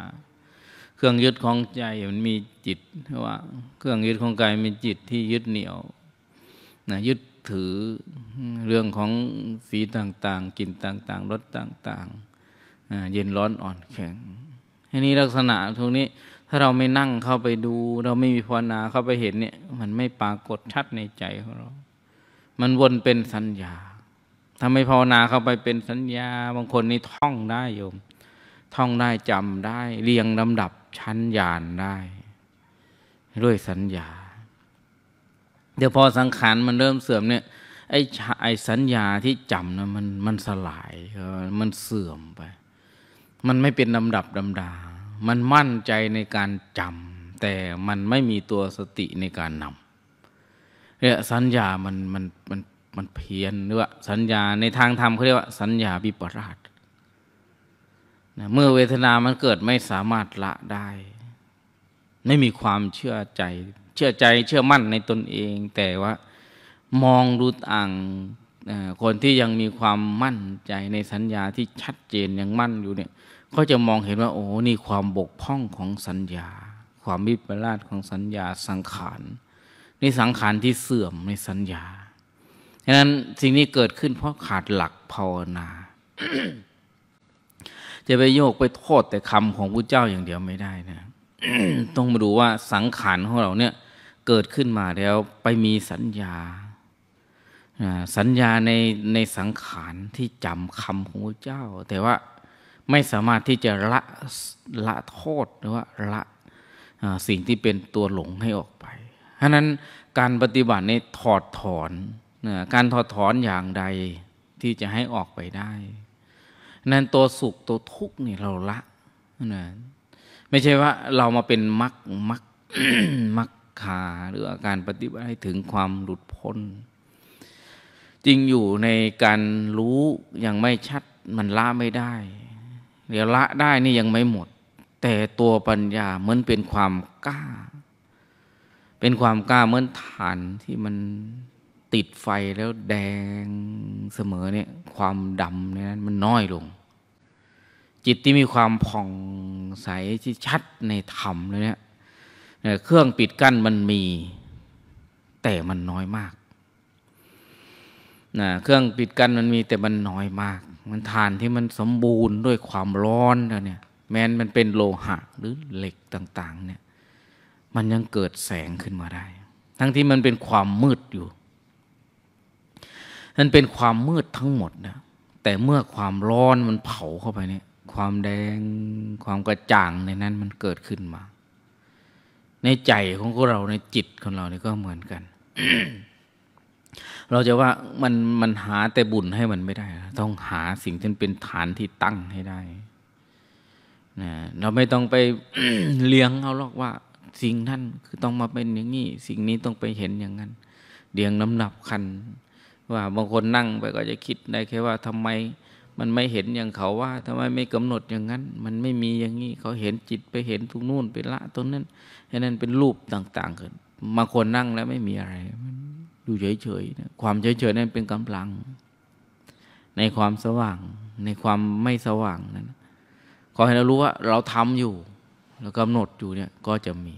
เครื่องยึดของใจมันมีจิตว่า เครื่องยึดของกายมีจิตที่ยึดเหนี่ยวนะยึดถือเรื่องของสีต่างๆ กลิ่นต่างๆรสต่างๆ เย็นร้อนอ่อนแข็งอันนี้ลักษณะตรงนี้ถ้าเราไม่นั่งเข้าไปดู เราไม่มีภาวนาเข้าไปเห็นเนี่ย มันไม่ปรากฏชัดในใจของเรา มันวนเป็นสัญญา ถ้าไม่ภาวนาเข้าไปเป็นสัญญา บางคนนี่ท่องได้โยม ท่องได้จำได้ เรียงลำดับ ชั้นญาณได้ ด้วยสัญญาเดี๋ยวพอสังขารมันเริ่มเสื่อมเนี่ยไอ้ไอ้สัญญาที่จำนะมันมันสลายมันเสื่อมไป มันไม่เป็นลำดับลำดา มันมั่นใจในการจำ แต่มันไม่มีตัวสติในการนำเนี่ยสัญญามันมันมันมันเพี้ยนหรือว่าสัญญาในทางธรรมเขาเรียกว่า สัญญาบิปราชนะเมื่อเวทนามันเกิดไม่สามารถละได้ ไม่มีความเชื่อใจเชื่อใจเชื่อมั่นในตนเอง แต่ว่ามองดูต่างคนที่ยังมีความมั่นใจในสัญญาที่ชัดเจนยังมั่นอยู่เนี่ย ก็จะมองเห็นว่า โอ้นี่ความบกพร่องของสัญญา ความมิปลาส ของสัญญาสังขาร นี่สังขารที่เสื่อมในสัญญาฉะนั้นสิ่งนี้เกิดขึ้นเพราะขาดหลักภาวนา จะไปโยกไปโทษแต่คำของพระเจ้าอย่างเดียวไม่ได้นะต้องมาดูว่าสังขารของเราเนี่ยเกิดขึ้นมาแล้วไปมีสัญญา สัญญาในในสังขารที่จำคำของพระเจ้า แต่ว่าไม่สามารถที่จะละละโทษหรือว่าละสิ่งที่เป็นตัวหลงให้ออกไปฉะนั้นการปฏิบัติในถอดถอนการถอดถอนอย่างใดที่จะให้ออกไปได้ นั้นตัวสุขตัวทุกข์นี่เราละนะไม่ใช่ว่าเรามาเป็นมักมักมักขาหรืออาการปฏิบัติถึงความหลุดพ้น จริงอยู่ในการรู้ยังไม่ชัด มันละไม่ได้ เดี๋ยวละได้นี่ยังไม่หมด แต่ตัวปัญญาเหมือนเป็นความกล้า เป็นความกล้าเหมือนฐานที่มันติดไฟแล้วแดงเสมอเนี่ย ความดำเนี่ยมันน้อยลงจิตที่มีความผ่องใสที่ชัดในธรรมเลยเนี่ยเครื่องปิดกั้นมันมี แต่มันน้อยมากนะเครื่องปิดกั้นมันมีแต่มันน้อยมาก มันฐานที่มันสมบูรณ์ด้วยความร้อนแล้วเนี่ย แม้นมันเป็นโลหะหรือเหล็กต่าง ๆ เนี่ย มันยังเกิดแสงขึ้นมาได้ ทั้งที่มันเป็นความมืดอยู่ มันเป็นความมืดทั้งหมดนะแต่เมื่อความร้อนมันเผาเข้าไปเนี่ยความแดงความกระจ่างในนั้นมันเกิดขึ้นมา ในใจของเราในจิตของเรานี่ก็เหมือนกัน เราจะว่ามันมันหาแต่บุญให้มันไม่ได้ต้องหาสิ่งที่เป็นฐานที่ตั้งให้ได้นะเราไม่ต้องไปเลี้ยงเขาหรอกว่า สิ่งนั้นคือต้องมาเป็นอย่างนี้ สิ่งนี้ต้องไปเห็นอย่างนั้นเดียงน้ำหนับคัน ว่าบางคนนั่งไปก็จะคิดได้แค่ว่าทำไมมันไม่เห็นอย่างเขาว่าทำไมไม่กำหนดอย่างนั้น มันไม่มีอย่างนี้ เขาเห็นจิตไปเห็น ตรงนู่นไปละ ตรงนั้นห็นั้นเป็นรูปต่างๆเกิดมาคนนั่งแล้วไม่มีอะไรอยู่เฉยๆนะความเฉยๆ นั้นเป็นกำลัง ในความสว่าง ในความไม่สว่างนั้นขอให้เรารู้ว่าเราทำอยู่แล้วกำหนดอยู่เนี่ยก็จะมี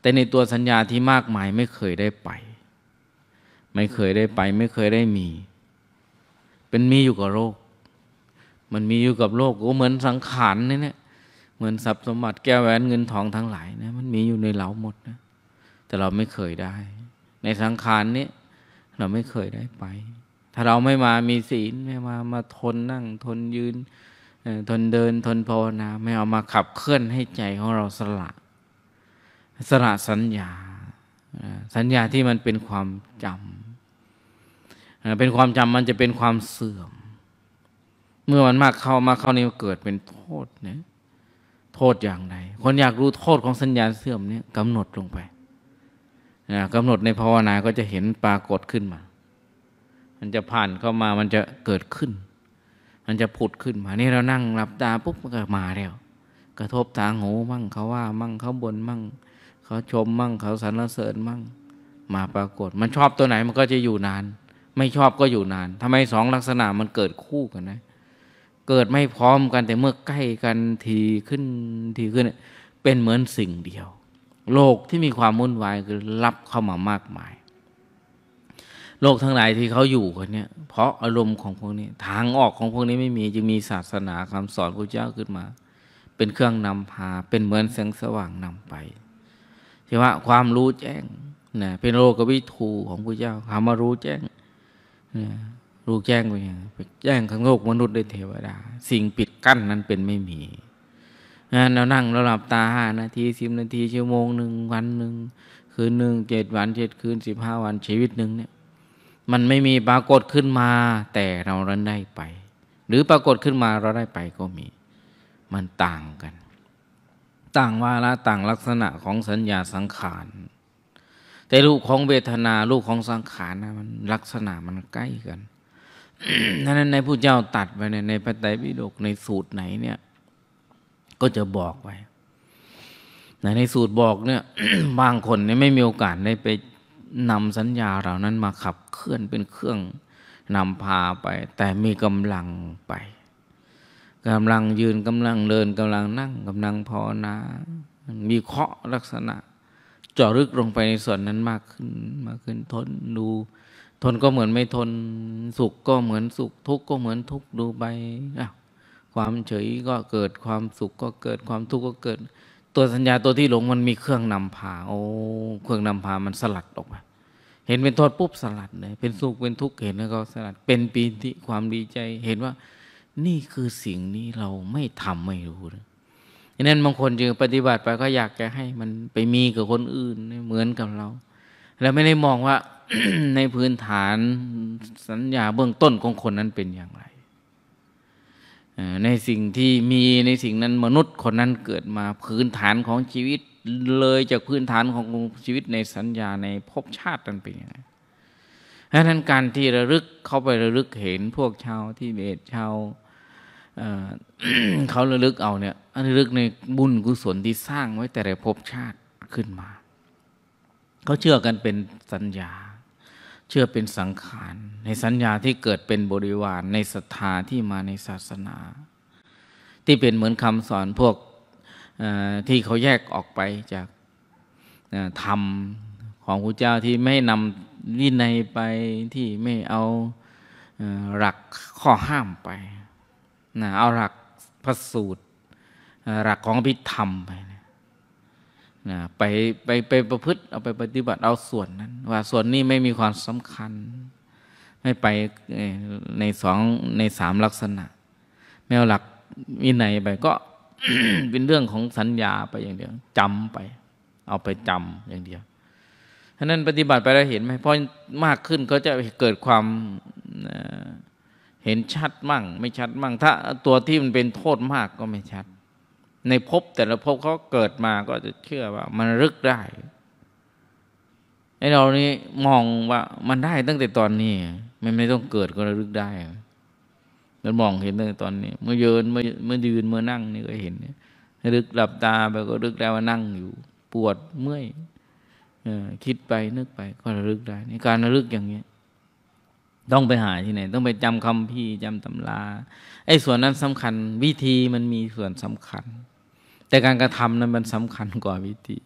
แต่ในตัวสัญญาที่มากมายไม่เคยได้ไป ไม่เคยได้ไป ไม่เคยได้มี เป็นมีอยู่กับโรคมันมีอยู่กับโลกก็เหมือนสังขารนี่เนี่ยเหมือนทรัพย์สมบัติ แก้วแหวนเงินทองทั้งหลายนะมันมีอยู่ในเราหมดนะแต่เราไม่เคยได้ ในสังขารนี้เราไม่เคยได้ไป ถ้าเราไม่มามีศีลไม่มามาทนนั่งทนยืนทนเดินทนภาวนาไม่เอามาขับเคลื่อนให้ใจ ของเราสละสละสัญญา สัญญาที่มันเป็นความจำเป็นความจำมันจะเป็นความเสื่อมเมื่อมันมากเข้ามากเข้านี่เกิดเป็นโทษเนี่ยโทษอย่างไรคนอยากรู้โทษของสัญญาณเสื่อมเนี่ยกำหนดลงไปนะกำหนดในภาวนาก็จะเห็นปรากฏขึ้นมา มันจะผ่านเข้ามา มันจะเกิดขึ้น มันจะผุดขึ้นมา นี่เรานั่งหลับตาปุ๊บมันก็มาแล้ว กระทบทางหูมั่งเขาว่ามั่งเขาบนมั่งเขาชมมั่งเขาสรรเสริญมั่ง มาปรากฏ มันชอบตัวไหนมันก็จะอยู่นานไม่ชอบก็อยู่นานทำไมสองลักษณะมันเกิดคู่กันนะเกิดไม่พร้อมกันแต่เมื่อใกล้กันทีขึ้นทีขึ้นเป็นเหมือนสิ่งเดียว โลกที่มีความวุ่นวายคือรับเข้ามามากมาย โลกทั้งหลายที่เขาอยู่คนนี้เพราะอารมณ์ของพวกนี้ ทางออกของพวกนี้ไม่มีจึงมีศาสนาคำสอนพระเจ้าขึ้นมา เป็นเครื่องนำพาเป็นเหมือนแสงสว่างนำไปที่ว่าความรู้แจ้งนะเป็นโลกวิถูของพระเจ้าคำว่ารู้แจ้งนะรู้แจ้งไป แจ้งข้างโลกมนุษย์ได้ เทวดา สิ่งปิดกั้นนั้นเป็นไม่มี งานเรานั่งเราหลับตาห้านาทีสิบนาทีชั่วโมงหนึ่งวันหนึ่งคืนหนึ่งเจ็ดวันเจ็ดคืนสิบห้าวัน ชีวิตหนึ่งเนี่ยมันไม่มีปรากฏขึ้นมา แต่เราเรนได้ไป หรือปรากฏขึ้นมาเราได้ไปก็มี มันต่างกัน ต่างวาระต่างลักษณะของสัญญาสังขารแต่ลูกของเวทนาลูกของสังขารนะมันลักษณะมันใกล้กันนั้นในผู้เจ้าตัดไปในในพระไตรปิฎกในสูตรไหนเนี่ย ก็จะบอกไว้ในสูตรบอกเนี่ยบางคนเนี่ยไม่มีโอกาสได้ไปนำสัญญาเหล่านั้นมาขับเคลื่อนเป็นเครื่องนำพาไป แต่มีกำลังไปกำลังยืนกำลังเดินกำลังนั่งกำลังพอนา มีเคาะลักษณะ เจาะลึกลงไปในส่วนนั้นมากขึ้นมากขึ้นทน ดูทนก็เหมือนไม่ทนสุขก็เหมือนสุขทุกข์ก็เหมือนทุกข์ดูไป ความเฉยก็เกิดความสุขก็เกิดความทุกข์ก็เกิด ตัวสัญญาตัวที่หลงมันมีเครื่องนำพาโอ้เครื่องนำพามันสลัดออกไปเห็นเป็นโทษปุ๊บสลัดเลยเป็นสุขเป็นทุกข์เห็นแล้ว ก็สลัดเป็นปีติความดีใจเห็นว่านี่คือสิ่งนี้เราไม่ทำไม่รู้นะนั้นบางคนจึงปฏิบัติไปก็อยากจะให้มันไปมีกับคนอื่นเหมือนกับเราแล้วไม่ได้มองว่าในพื้นฐานสัญญาเบื้องต้นของคนนั้นเป็นอย่างไร ในสิ่งที่มีในสิ่งนั้นมนุษย์คนนั้นเกิดมาพื้นฐานของชีวิตเลยจากพื้นฐานของชีวิตในสัญญาในภพชาตินั้นเป็นอย่างไรดังนั้นการที่ระลึกเข้าไประลึกเห็นพวกชาวที่เบตชาวเขาระลึกเอาเนี่ยระลึกในบุญกุศลที่สร้างไว้แต่ละภพชาติขึ้นมาเขาเชื่อกันเป็นสัญญาเชื่อเป็นสังขารในสัญญาที่เกิดเป็นบริวารในศรัทธาที่มาในศาสนา ที่เป็นเหมือนคำสอนพวกที่เขาแยกออกไปจากธรรมของพระเจ้าที่ไม่นำวินัยไปที่ไม่เอาหลักข้อห้ามไป เอาหลักพระสูตร หลักของพิธรรมไปนะไปไปไปประพฤติเอาไปปฏิบัติเอาส่วนนั้น ว่าส่วนนี้ไม่มีความสำคัญ ไม่ไปในสองในสามลักษณะ แมวหลักวินัยไปก็เป็นเรื่องของสัญญาไปอย่างเดียวจำไป เอาไปจำอย่างเดียวฉะนั้นปฏิบัติไปแล้วเห็นไหมพอมากขึ้นก็จะเกิดความเห็นชัดมั่ง ไม่ชัดมั่งถ้าตัวที่มันเป็นโทษมากก็ไม่ชัดในภพแต่ละภพเขาเกิดมาก็จะเชื่อว่า มันรึกได้ไอ้เรานี่มองว่ามันได้ตั้งแต่ตอนนี้ไม่ไม่ต้องเกิดก็ระลึกได้เรามองเห็นตั้งแต่ตอนนี้เมื่อเยินเมื่อเมื่อยืนเมื่อนั่งนี่ก็เห็นรึกหลับตาไปก็รึกได้ว่านั่งอยู่ ปวดเมื่อยคิดไปนึกไป ก็ระลึกได้ี่การระลึกอย่างเงี้ย ต้องไปหาที่ไหน ต้องไปจำคำพี่จำตำราไอ้ส่วนนั้นสำคัญวิธีมันมีส่วนสำคัญแต่การกระทำนั้นมันสำคัญกว่าวิธี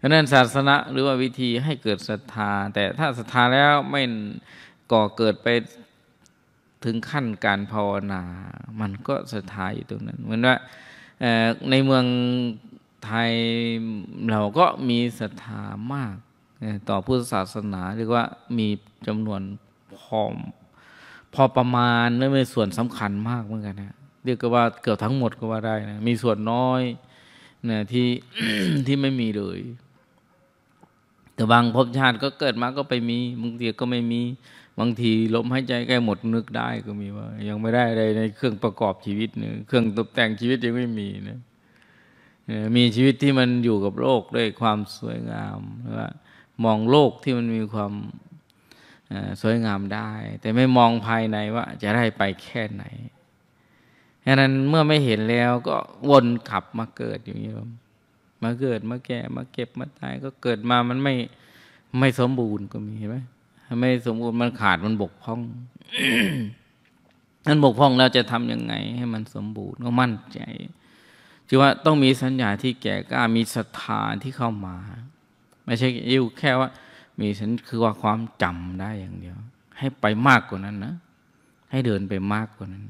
ดังนั้นศาสนาหรือว่าวิธีให้เกิดศรัทธาแต่ถ้าศรัทธาแล้วไม่ก่อเกิดไปถึงขั้นการภาวนา มันก็ศรัทธาอยู่ตรงนั้น เหมือนว่าในเมืองไทยเราก็มีศรัทธามากต่อพุทธศาสนาเรียกว่ามีจำนวนพอพอประมาณไม่เป็นส่วนสำคัญมากเหมือนกันนะ เรียกว่าเกือบทั้งหมดก็ว่าได้นะมีส่วนน้อยนะที่ที่ไม่มีเลยแต่บางภพชาติก็เกิดมาก็ไปมีบางทีก็ไม่มีบางทีลมหายใจใกล้หมดนึกได้ก็มีว่า ยังไม่ได้อะไร ในเครื่องประกอบชีวิตเนยเครื่องตกแต่งชีวิตยังไม่มีนะมีชีวิตที่มันอยู่กับโลกด้วยความสวยงามว่ามองโลกที่มันมีความสวยงามได้ แต่ไม่มองภายในว่า จะได้ไปแค่ไหนฉะนั้นเมื่อไม่เห็นแล้วก็วนกลับมาเกิดอยู่โยมมาเกิดมาแก่มาเก็บมาตายก็เกิดมามันไม่ไม่สมบูรณ์ก็มีเห็นไหมไม่สมบูรณ์มันขาดมันบกพร่องนั้นบกพร่องเราจะทำยังไง ให้มันสมบูรณ์ก็มั่นใจคือว่าต้องมีสัญญาที่แก่กล้ามีศรัทธาที่เข้ามา ไม่ใช่อยู่แค่ว่า มีฉันคือว่าความจำได้อย่างเดียว ให้ไปมากกว่านั้นนะให้เดินไปมากกว่านั้น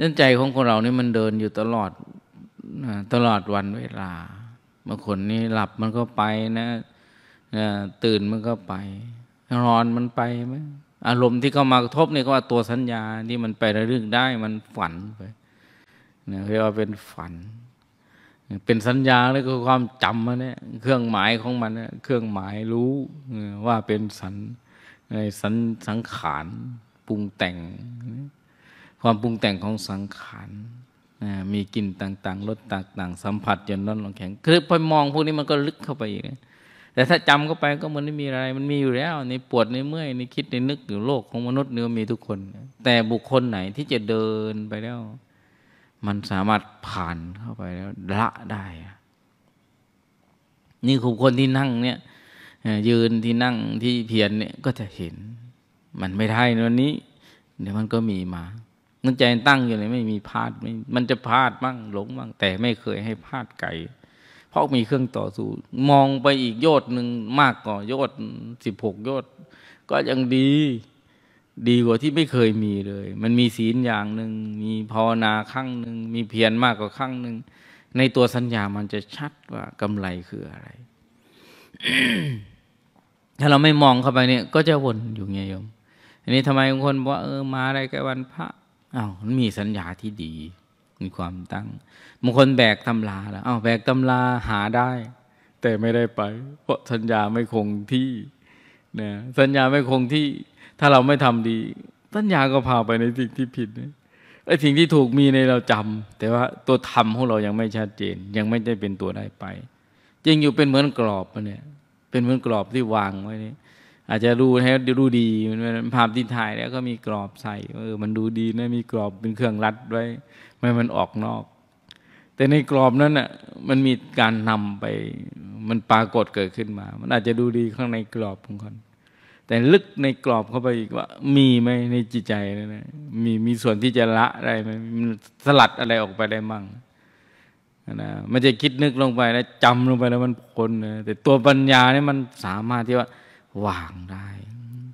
นั่นใจของคนเรานี่มันเดินอยู่ตลอดตลอดวันเวลาบางคนนี่หลับมันก็ไปนะตื่นมันก็ไปนอนมันไปไหมอารมณ์ที่เข้ามากระทบนี่ก็ว่าตัวสัญญาที่มันไประลึกได้มันฝันไปนะเรียกว่าเป็นฝันเป็นสัญญาแล้วก็ความจำมันเนี่ยเครื่องหมายของมันเนี่ยเครื่องหมายรู้ ว่าเป็นสันในสันสังขารปรุงแต่งความปรุงแต่งของสังขารมีกลิ่นต่างๆ รสต่างๆ สัมผัสจนร้อนลงแข็ง คือพอมองพวกนี้มันก็ลึกเข้าไปอีกนะแต่ถ้าจำเข้าไปก็มันไม่มีอะไร มันมีอยู่แล้ว ในปวดในเมื่อยในคิดในนึกอยู่โลกของมนุษย์เนื้อมีทุกคน แต่บุคคลไหนที่จะเดินไปแล้ว มันสามารถผ่านเข้าไปแล้ว ละได้ นี่คุณคนที่นั่งเนี่ย ยืนที่นั่งที่เพียรเนี่ย ก็จะเห็น มันไม่ได้วันนี้เดี๋ยวมันก็มีมามันใจตั้งอยู่เลยไม่มีพลาดมมันจะพลาดบ้างหลงบ้างแต่ไม่เคยให้พลาดไก่เพราะมีเครื่องต่อสู้มองไปอีกโยดหนึ่งมากกว่าโยดสิบหกยอดก็ยังดีดีกว่าที่ไม่เคยมีเลย มันมีศีลอย่างหนึ่งมีภาวนาข้างหนึ่งมีเพียรมากกว่าข้างหนึ่งในตัวสัญญามันจะชัดว่ากำไรคืออะไรถ้าเราไม่มองเข้าไปเนี่ย ก็จะวนอยู่ไงโยมอันนี้ทำไมบางคนบอกเออมาอะไรแกวันพระอา้าวมันมีสัญญาที่ดี มีความตั้งบางคนแบกตำราแล้วอ้าวแบกตำราหาได้ แต่ไม่ได้ไป เพราะสัญญาไม่คงที่นะสัญญาไม่คงที่ถ้าเราไม่ทำดี สัญญาก็พาไปในสิ่งที่ผิดนไอ้สิ่งที่ถูกมีในเราจำแต่ว่าตัวทำของเรายังไม่ชัดเจน ยังไม่ได้เป็นตัวได้ไปจริงอยู่เป็นเหมือนกรอบเนี่ย เป็นเหมือนกรอบที่วางไว้เนี่ยอาจจะรู้ให้ดูดีมันภาพที่ถ่ายแล้วก็มีกรอบใส่ เออ มันดูดีนะมีกรอบเป็นเครื่องรัดไว้ไม่มันออกนอก แต่ในกรอบนั้นอ่ะมันมีการนำไป มันปรากฏเกิดขึ้นมา มันอาจจะดูดีข้างในกรอบของคน แต่ลึกในกรอบเข้าไปอีกว่า มีไหมในจิตใจนะนะมีมีส่วนที่จะละไรไหมสลัดอะไรออกไปได้มั่งนะมันจะคิดนึกลงไปแล้วจำลงไปแล้วมันพนนแต่ตัวปัญญาเนี่ยมันสามารถที่ว่าวางได้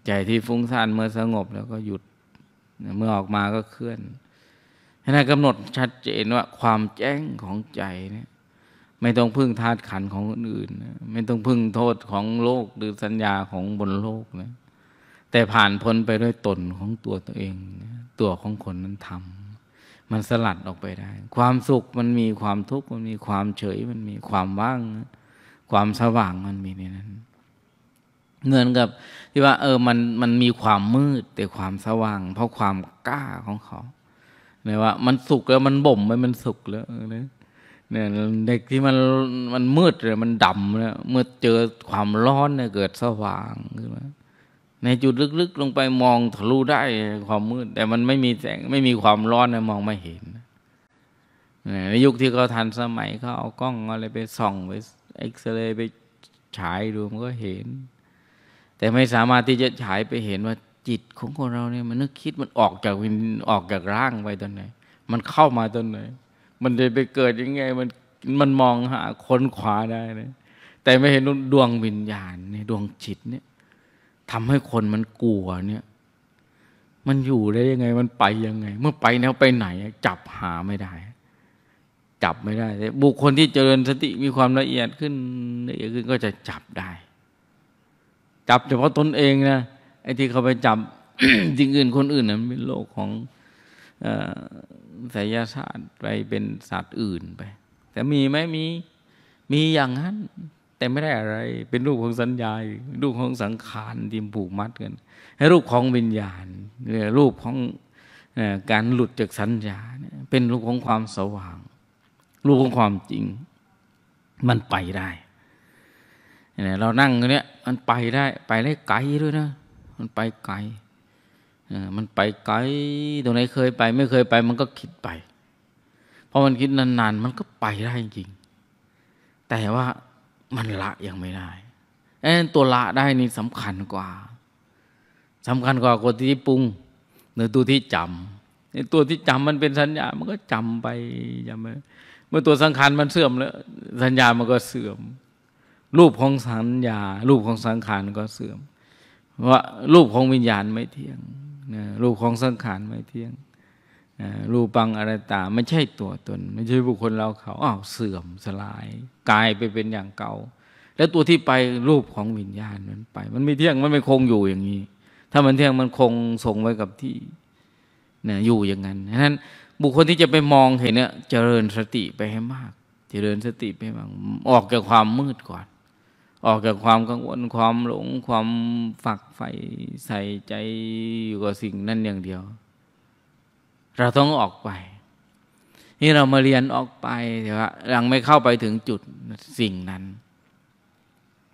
ใจที่ฟุ้งซ่านเมื่อสงบแล้วก็หยุดเมื่อออกมาก็เคลื่อนให้นายกำหนดชัดเจนว่า ความแจ้งของใจเนี่ยไม่ต้องพึ่งธาตุขันของคนอื่นไม่ต้องพึ่งโทษของโลก หรือสัญญาของบนโลกนะแต่ผ่านพ้นไปด้วยตนของตัวตัวเองตัวของคนนั้นทำมันสลัดออกไปได้ ความสุขมันมีความทุกข์มันมีความเฉยมันมีความว่าง ความสว่างมันมีในนั้นเหมือนกับที่ว่า เออ มันมันมีความมืด แต่ความสว่าง เพราะความกล้าของเขาเนี่ยว่ามันสุกแล้วมันบ่มไปมันสุกแล้วเนี่ยเนี่ยเด็กที่มันมันมืดเลยมันดำเนี่ยเมื่อเจอความร้อนเนี่ยเกิดสว่างขึ้นมาในจุดลึกๆลงไปมองทะลุได้ ความมืด แต่มันไม่มีแสงไม่มีความร้อนเนี่ยมองไม่เห็นในยุคที่เขาทันสมัยเขาเอากล้องอะไรไปส่องไปเอ็กซเรย์ไปฉายดูมันก็เห็นแต่ไม่สามารถที่จะฉายไปเห็นว่าจิตของคนเราเนี่ย มันนึกคิดมันออกจากวินออกจากร่างไปตอนไหน มันเข้ามาตอนไหน มันจะไปเกิดยังไง มันมันมองหาคนขวาได้นะแต่ไม่เห็นดวงวิญญาณเนี่ยดวงจิตเนี่ยทำให้คนมันกลัวเนี่ย มันอยู่ได้ยังไง มันไปยังไง เมื่อไปแล้วไปไหนจับหาไม่ได้ จับไม่ได้ บุคคลที่เจริญสติมีความละเอียดขึ้นละเอียดขึ้นก็จะจับได้จับเฉพาะตนเองนะไอ้ที่เขาไปจับจริงอื่น คนอื่นนะั้นเป็นโลกของไสยศาสตร์ไปเป็นศาสตร์อื่นไป แต่มีไหมมีมีอย่างนั้นแต่ไม่ได้อะไร เป็นรูปของสัญญารูปของสังขารที่ผูกมัดกันให้รูปของวิญญาณรือรูปของการหลุดจากสัญญาเป็นรูปของความสว่าง รูปของความจริงมันไปได้เรานั่งเนี้ยมันไปได้ไปได้ไกลด้วยนะมันไปไกลมันไปไกลตรงไหนเคยไป ไม่เคยไป มันก็คิดไปพอมันคิดนานๆ มันก็ไปได้จริงแต่ว่ามันละยังไม่ได้เอตัวละได้นี่สำคัญกว่าสำคัญกว่าคนที่ปรุงหรือตัวที่จำในตัวที่จำมันเป็นสัญญามันก็จำไปจำไปเมื่อตัวสังขารมันเสื่อมแล้วสัญญามันก็เสื่อมรูปของสัญญา รูปของสังขารก็เสื่อมว่ารูปของวิญญาณไม่เที่ยงนะรูปของสังขารไม่เที่ยงนะรูปปังอะไรตาไม่ใช่ตัวตน ไม่ใช่บุคคลเราเขาอ้าวเสื่อมสลายกลายไปเป็นอย่างเก่า แล้วตัวที่ไปรูปของวิญญาณนั้นไป มันไม่เที่ยงมันไม่คงอยู่อย่างนี้ ถ้ามันเที่ยงมันคงทรงไว้กับที่นะอยู่อย่างนั้นฉะนั้นบุคคลที่จะไปมองเห็นเนี่ยเจริญสติไปให้มากเจริญสติไปบ้มากออกจากความมืดก่อนออกจากความกังวลความหลงความฝักใฝ่ใส่ใจอยู่กับสิ่งนั้นอย่างเดียว เราต้องออกไปนี่เรามาเรียนออกไปแต่ว่ายังไม่เข้าไปถึงจุดสิ่งนั้น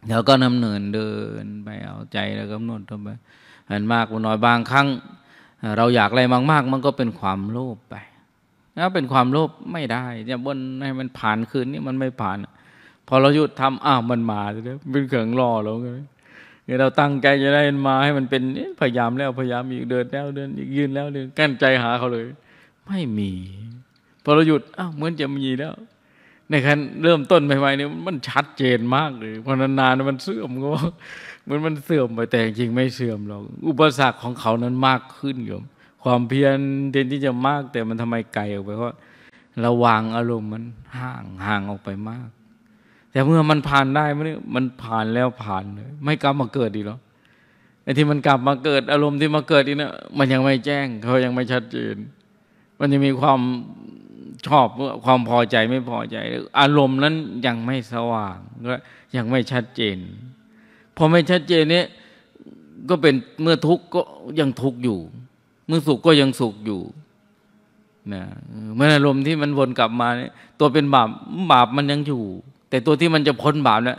เดี๋ยวก็นำเนินเดินไปเอาใจแล้วกำหนดไปเห็นมากน้อยบางครั้ง เราอยากอะไรมาก ๆ มันก็เป็นความโลภไปถ้าเป็นความโลภไม่ได้จะบนให้มันผ่านคืนนี้มันไม่ผ่านพอเราหยุดทำ อ้าว มันมาเลยเป็นเขิงรอเราเลยเราตั้งใจจะได้มาให้มันเป็น พยายามแล้ว พยายามอีก เดินแล้ว เดินอีกยืนแล้วเดินกั้นใจหาเขาเลย ไม่มี พอเราหยุดอ้าว เหมือนจะมีแล้ว ในขั้นเริ่มต้นใหม่ๆนี่มันชัดเจนมากเลย พอนานๆมันเสื่อมก็เหมือนมันเสื่อมไปแต่จริงไม่เสื่อมหรอก อุปสรรคของเขานั้นมากขึ้นโยมความเพียรเด่นที่จะมากแต่มันทำไมไกลออกไปเพราะระวังอารมณ์มันห่างห่างออกไปมากแต่เมื่อมันผ่านได้มันมันผ่านแล้วผ่านเลย ไม่กลับมาเกิดดีหแล้วไอ้ที่มันกลับมาเกิด อารมณ์ที่มาเกิดอีกนะมันยังไม่แจ้งเขายังไม่ชัดเจน มันยังมีความชอบความพอใจไม่พอใจอารมณ์นั้นยังไม่สว่างก็ยังไม่ชัดเจน พอไม่ชัดเจนนี้ก็เป็นเมื่อทุกข์ก็ยังทุกข์อยู่ เมื่อสุขก็ยังสุขอยู่นะเมื่ออารมณ์ที่มันวนกลับมาเนี่ยตัวเป็นบาปบาปมันยังอยู่แต่ตัวที่มันจะพ้นบาปนี่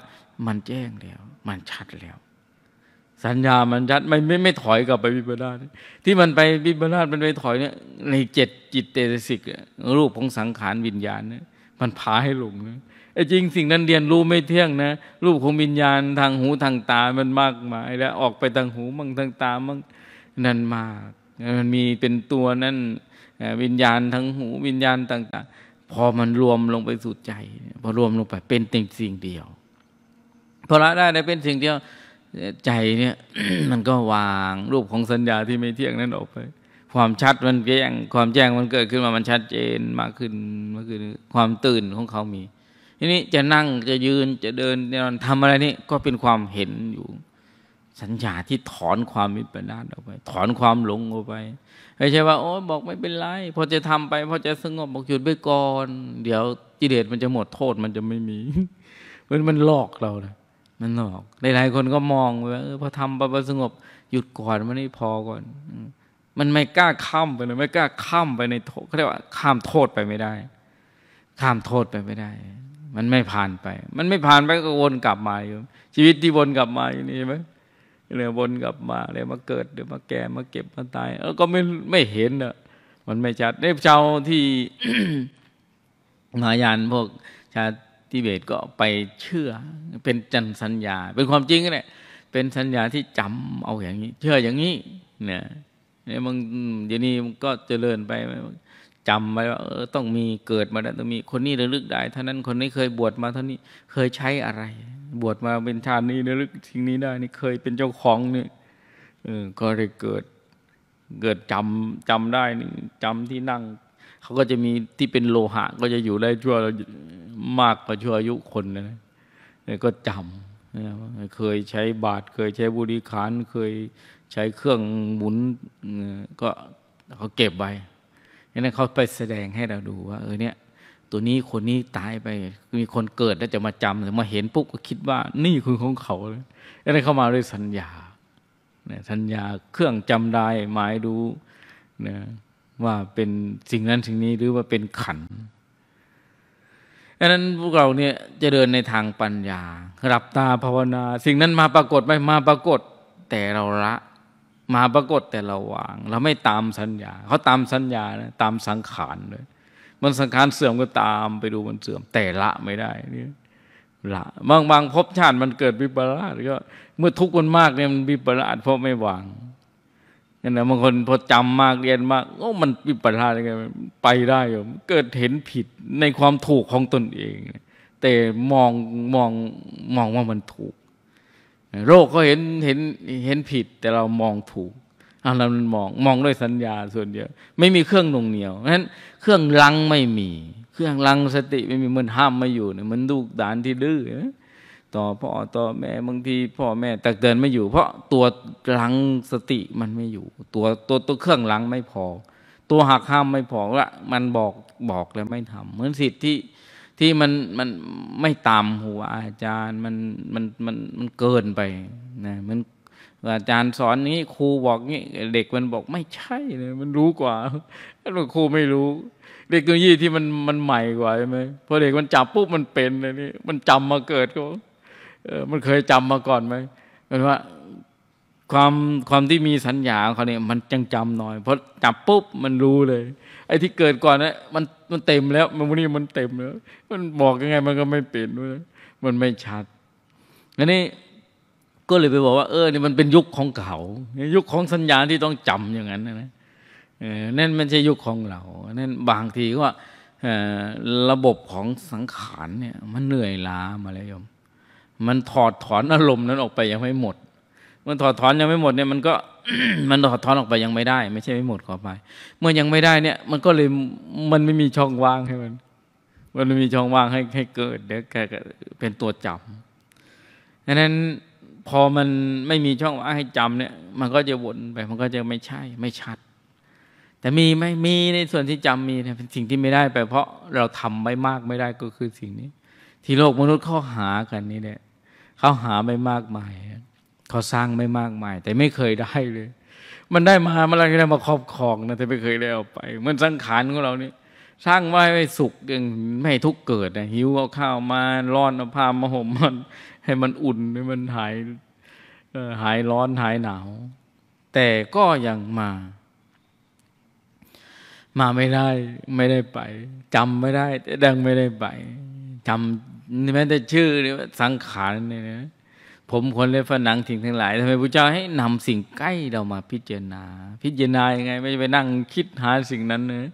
มันแจ้งแล้ว มันชัดแล้ว สัญญามันชัดไม่ไม่ไม่ถอยกลับไปวิปลาสที่มันไปวิปลาสมันไปถอยเนี่ยในเจ็ดจิตเตสิกรูปของสังขารวิญญาณเนี่ยมันพาให้หลงนะไอ้จริงสิ่งนั้นเรียนรู้ไม่เที่ยงนะ รูปของวิญญาณทางหูทางตา มันมากมายแล้ว ออกไปทางหูมั่งทางตามั่งนั่นมาก มันมีเป็นตัวนั่นวิญญาณทางหูวิญญาณต่าง ๆพอมันรวมลงไปสู่ใจพอรวมลงไปเป็นติ่งสิ่งเดียวพอละได้ได้เป็นสิ่งเดียวใจเนี่ย มันก็วางรูปของสัญญาที่ไม่เที่ยงนั้นออกไป ความชัดมันแจ้งความแจ้งมันเกิดขึ้นมามันชัดเจนมากขึ้นมากขึ้นความตื่นของเขามี ทีนี้จะนั่งจะยืนจะเดินนอนทำอะไรนี่ก็เป็นความเห็นอยู่ สัญญาที่ถอนความมิตรประานออกไป ถอนความหลงออกไปไม่ใช่ว่าโอ้บอกไม่เป็นไร พอจะทำไป พอจะสงบบอกหยุดไปก่อน เดี๋ยวจิเดสมันจะหมดโทษมันจะไม่มี มันมันหลอกเราเนยมันหลอกหลายๆคนก็มองว่าพอทำไปพอสงบหยุดก่อนมันไม่พอก่อน มันไม่กล้าข้ามไปเลยไม่กล้าข้ามไปในโทษเขาเรียกว่า ข้ามโทษไปไม่ได้ ข้ามโทษไปไม่ได้ มันไม่ผ่านไป มันไม่ผ่านไปก็วนกลับมาอยู่ชีวิตที่วนกลับมาอยู่นี่ใช่ไหมเลยวนกลับมาเลยมาเกิดเดี๋ยวมาแก่มาเก็บ มาตาย เออ ก็ไม่ไม่เห็นอ่ะมันไม่ชัดในชาวที่มายานพวกชาติเบตก็ไปเชื่อ เป็นจันสัญญา เป็นความจริงนี่แหละเป็นสัญญาที่จำเอาอย่างนี้ เชื่ออย่างนี้ เนี่ยเนี่ยมันเดี๋ยวนี้มันก็เจริญไปจำไว้ว่าออต้องมีเกิดมาแล้วต้องมีคนนี้ระลึกได้ท่านั้นคนนี้เคยบวชมาเท่านี้เคยใช้อะไร บวชมาเป็นชาตินี้ระลึกทิ้งนี้ได้ นี่เคยเป็นเจ้าของนี่เออก็เลยเกิดเกิดจำจำได้นี่จำที่นั่ง เขาก็จะมีที่เป็นโลหะก็จะอยู่ได้ชั่วมากกว่าชั่วอายุคนนะก็จำเคยใช้บาทเคยใช้บุรีขานเคยใช้เครื่องหมุนก็เขาเก็บไว้นั้นเขาไปแสดงให้เราดูว่า เออเนี่ย ตัวนี้คนนี้ตายไปมีคนเกิดแล้วจะมาจำรือมาเห็นปุ๊บก็คิดว่านี่คือของเขาเลยนั้นเข้ามาด้วยสัญญาเนี่ยสัญญาเครื่องจำได้หมายดูนะว่าเป็นสิ่งนั้นสิ่งนี้หรือว่าเป็นขันดังนั้นพวกเราเนี่ยจะเดินในทางปัญญาหลับตาภาวนา สิ่งนั้นมาปรากฏไม่มาปรากฏแต่เราละมาปรากฏแต่ละวางเราไม่ตามสัญญาเขาตามสัญญานะตามสังขารเลยมันสังขารเสื่อมก็ตามไปดูมันเสื่อม แต่ละไม่ได้นี่ละบางบางพบชาติมันเกิดวิปลาสก็เมื่อทุกข์มันมากเนี่ยมันวิปลาสเพราะไม่วางนั่นแหละบางคนพอจำมากเรียนมากโอ้มันวิปลาสอะไรไปได้เเกิดเห็นผิดในความถูกของตนเอง แต่มองมองมองว่ามันถูกโรคก็เห็นเห็นเห็นผิดแต่เรามองถูกเรามองมองด้วยสัญญาส่วนเดียว ไม่มีเครื่องหนงเหนียวเพราะฉะนั้นเครื่องลังไม่มี เครื่องลังสติไม่มีมันห้ามไม่อยู่เนี่ยมันลูกดานที่ดื้อต่อพ่อต่อแม่บางทีพ่อแม่ตักเตือนไม่อยู่ เพราะตัวลังสติมันไม่อยู่ ตัวตัวตัวเครื่องลังไม่พอ ตัวหักห้ามไม่พอละมันบอกบอกแล้วไม่ทำ เหมือนสิทธิที่มันมันไม่ตามหัว อาจารย์มันมันมันมันเกินไปนะมันอาจารย์สอนนี้ครูบอกนี้เด็กมันบอกไม่ใช่เลย มันรู้กว่าแล้วครูไม่รู้ เด็กตัวยี่ที่มันมันใหม่กว่าใช่ไหมพอเด็กมันจับปุ๊บ มันเป็นเลยนี่มันจำมาเกิดก็เออมันเคยจำมาก่อนไหมมันว่าความความที่มีสัญญาของเขาเนี่ยมันจังจำหน่อย เพราะจับปุ๊บมันรู้เลยไอ้ที่เกิดก่อนนะมันมันเต็มแล้ว มันวันนี้มันเต็มแล้วมันบอกยังไงมันก็ไม่เปลี่ยนด้วยมันไม่ชัดอันนี้ก็เลยไปบอกว่า เออนี่มันเป็นยุคของเขายุคของสัญญาที่ต้องจำอย่างนั้นนะนั่นมันใช่ยุคของเรานั่นบางทีก็ว่าระบบของสังขารเนี่ย มันเหนื่อยล้ามาแล้วยมมันถอดถอนอารมณ์นั้นออกไปยังไม่หมด มันถอดถอนยังไม่หมดเนี่ยมันก็มันถอดถอนออกไปยังไม่ได้ ไม่ใช่ไม่หมดขอไปเมื่อยังไม่ได้เนี่ย มันก็เลยมันไม่มีช่องว่างให้มัน มันไม่มีช่องว่างให้ให้เกิดเดี๋ยวแกเป็นตัวจำดังนั้นพอมันไม่มีช่องว่างให้จำเนี่ย มันก็จะวนไป มันก็จะไม่ใช่ ไม่ชัด แต่มีไหมมีในส่วนที่จำมีนยเป็นสิ่งที่ไม่ได้ไปเพราะเราทำไม่มากไม่ได้ก็คือสิ่งนี้ ที่โลกมนุษย์เข้าหากันนี่เนี่ยเข้าหาไม่มากมายเขาสร้างไม่มากมาย แต่ไม่เคยได้เลย มันได้มาเมื่อไรก็ได้มาครอบครองนะแต่ไม่เคยได้เอาไปเหมือนสังขารของเรานี่สร้างไว้ไม่สุกยังไม่ทุกเกิดนะหิวเอาข้าวมาร้อนเอาผ้ามาห่มมัน ให้มันอุ่นให้มันหายหายร้อนหายหนาวแต่ก็ยังมา มาไม่ได้ไม่ได้ไปจำไม่ได้แต่ดังไม่ได้ไปจำแม้แต่ชื่อเนี่ยสังขารเนี่ยนะผมคนเล็บฝันหนังถิ่งทั้งหลายทำไมพระเจ้าให้นำสิ่งใกล้เรามาพิจารณา พิจารณายังไง ไม่ไปนั่งคิดหาสิ่งนั้นเนะ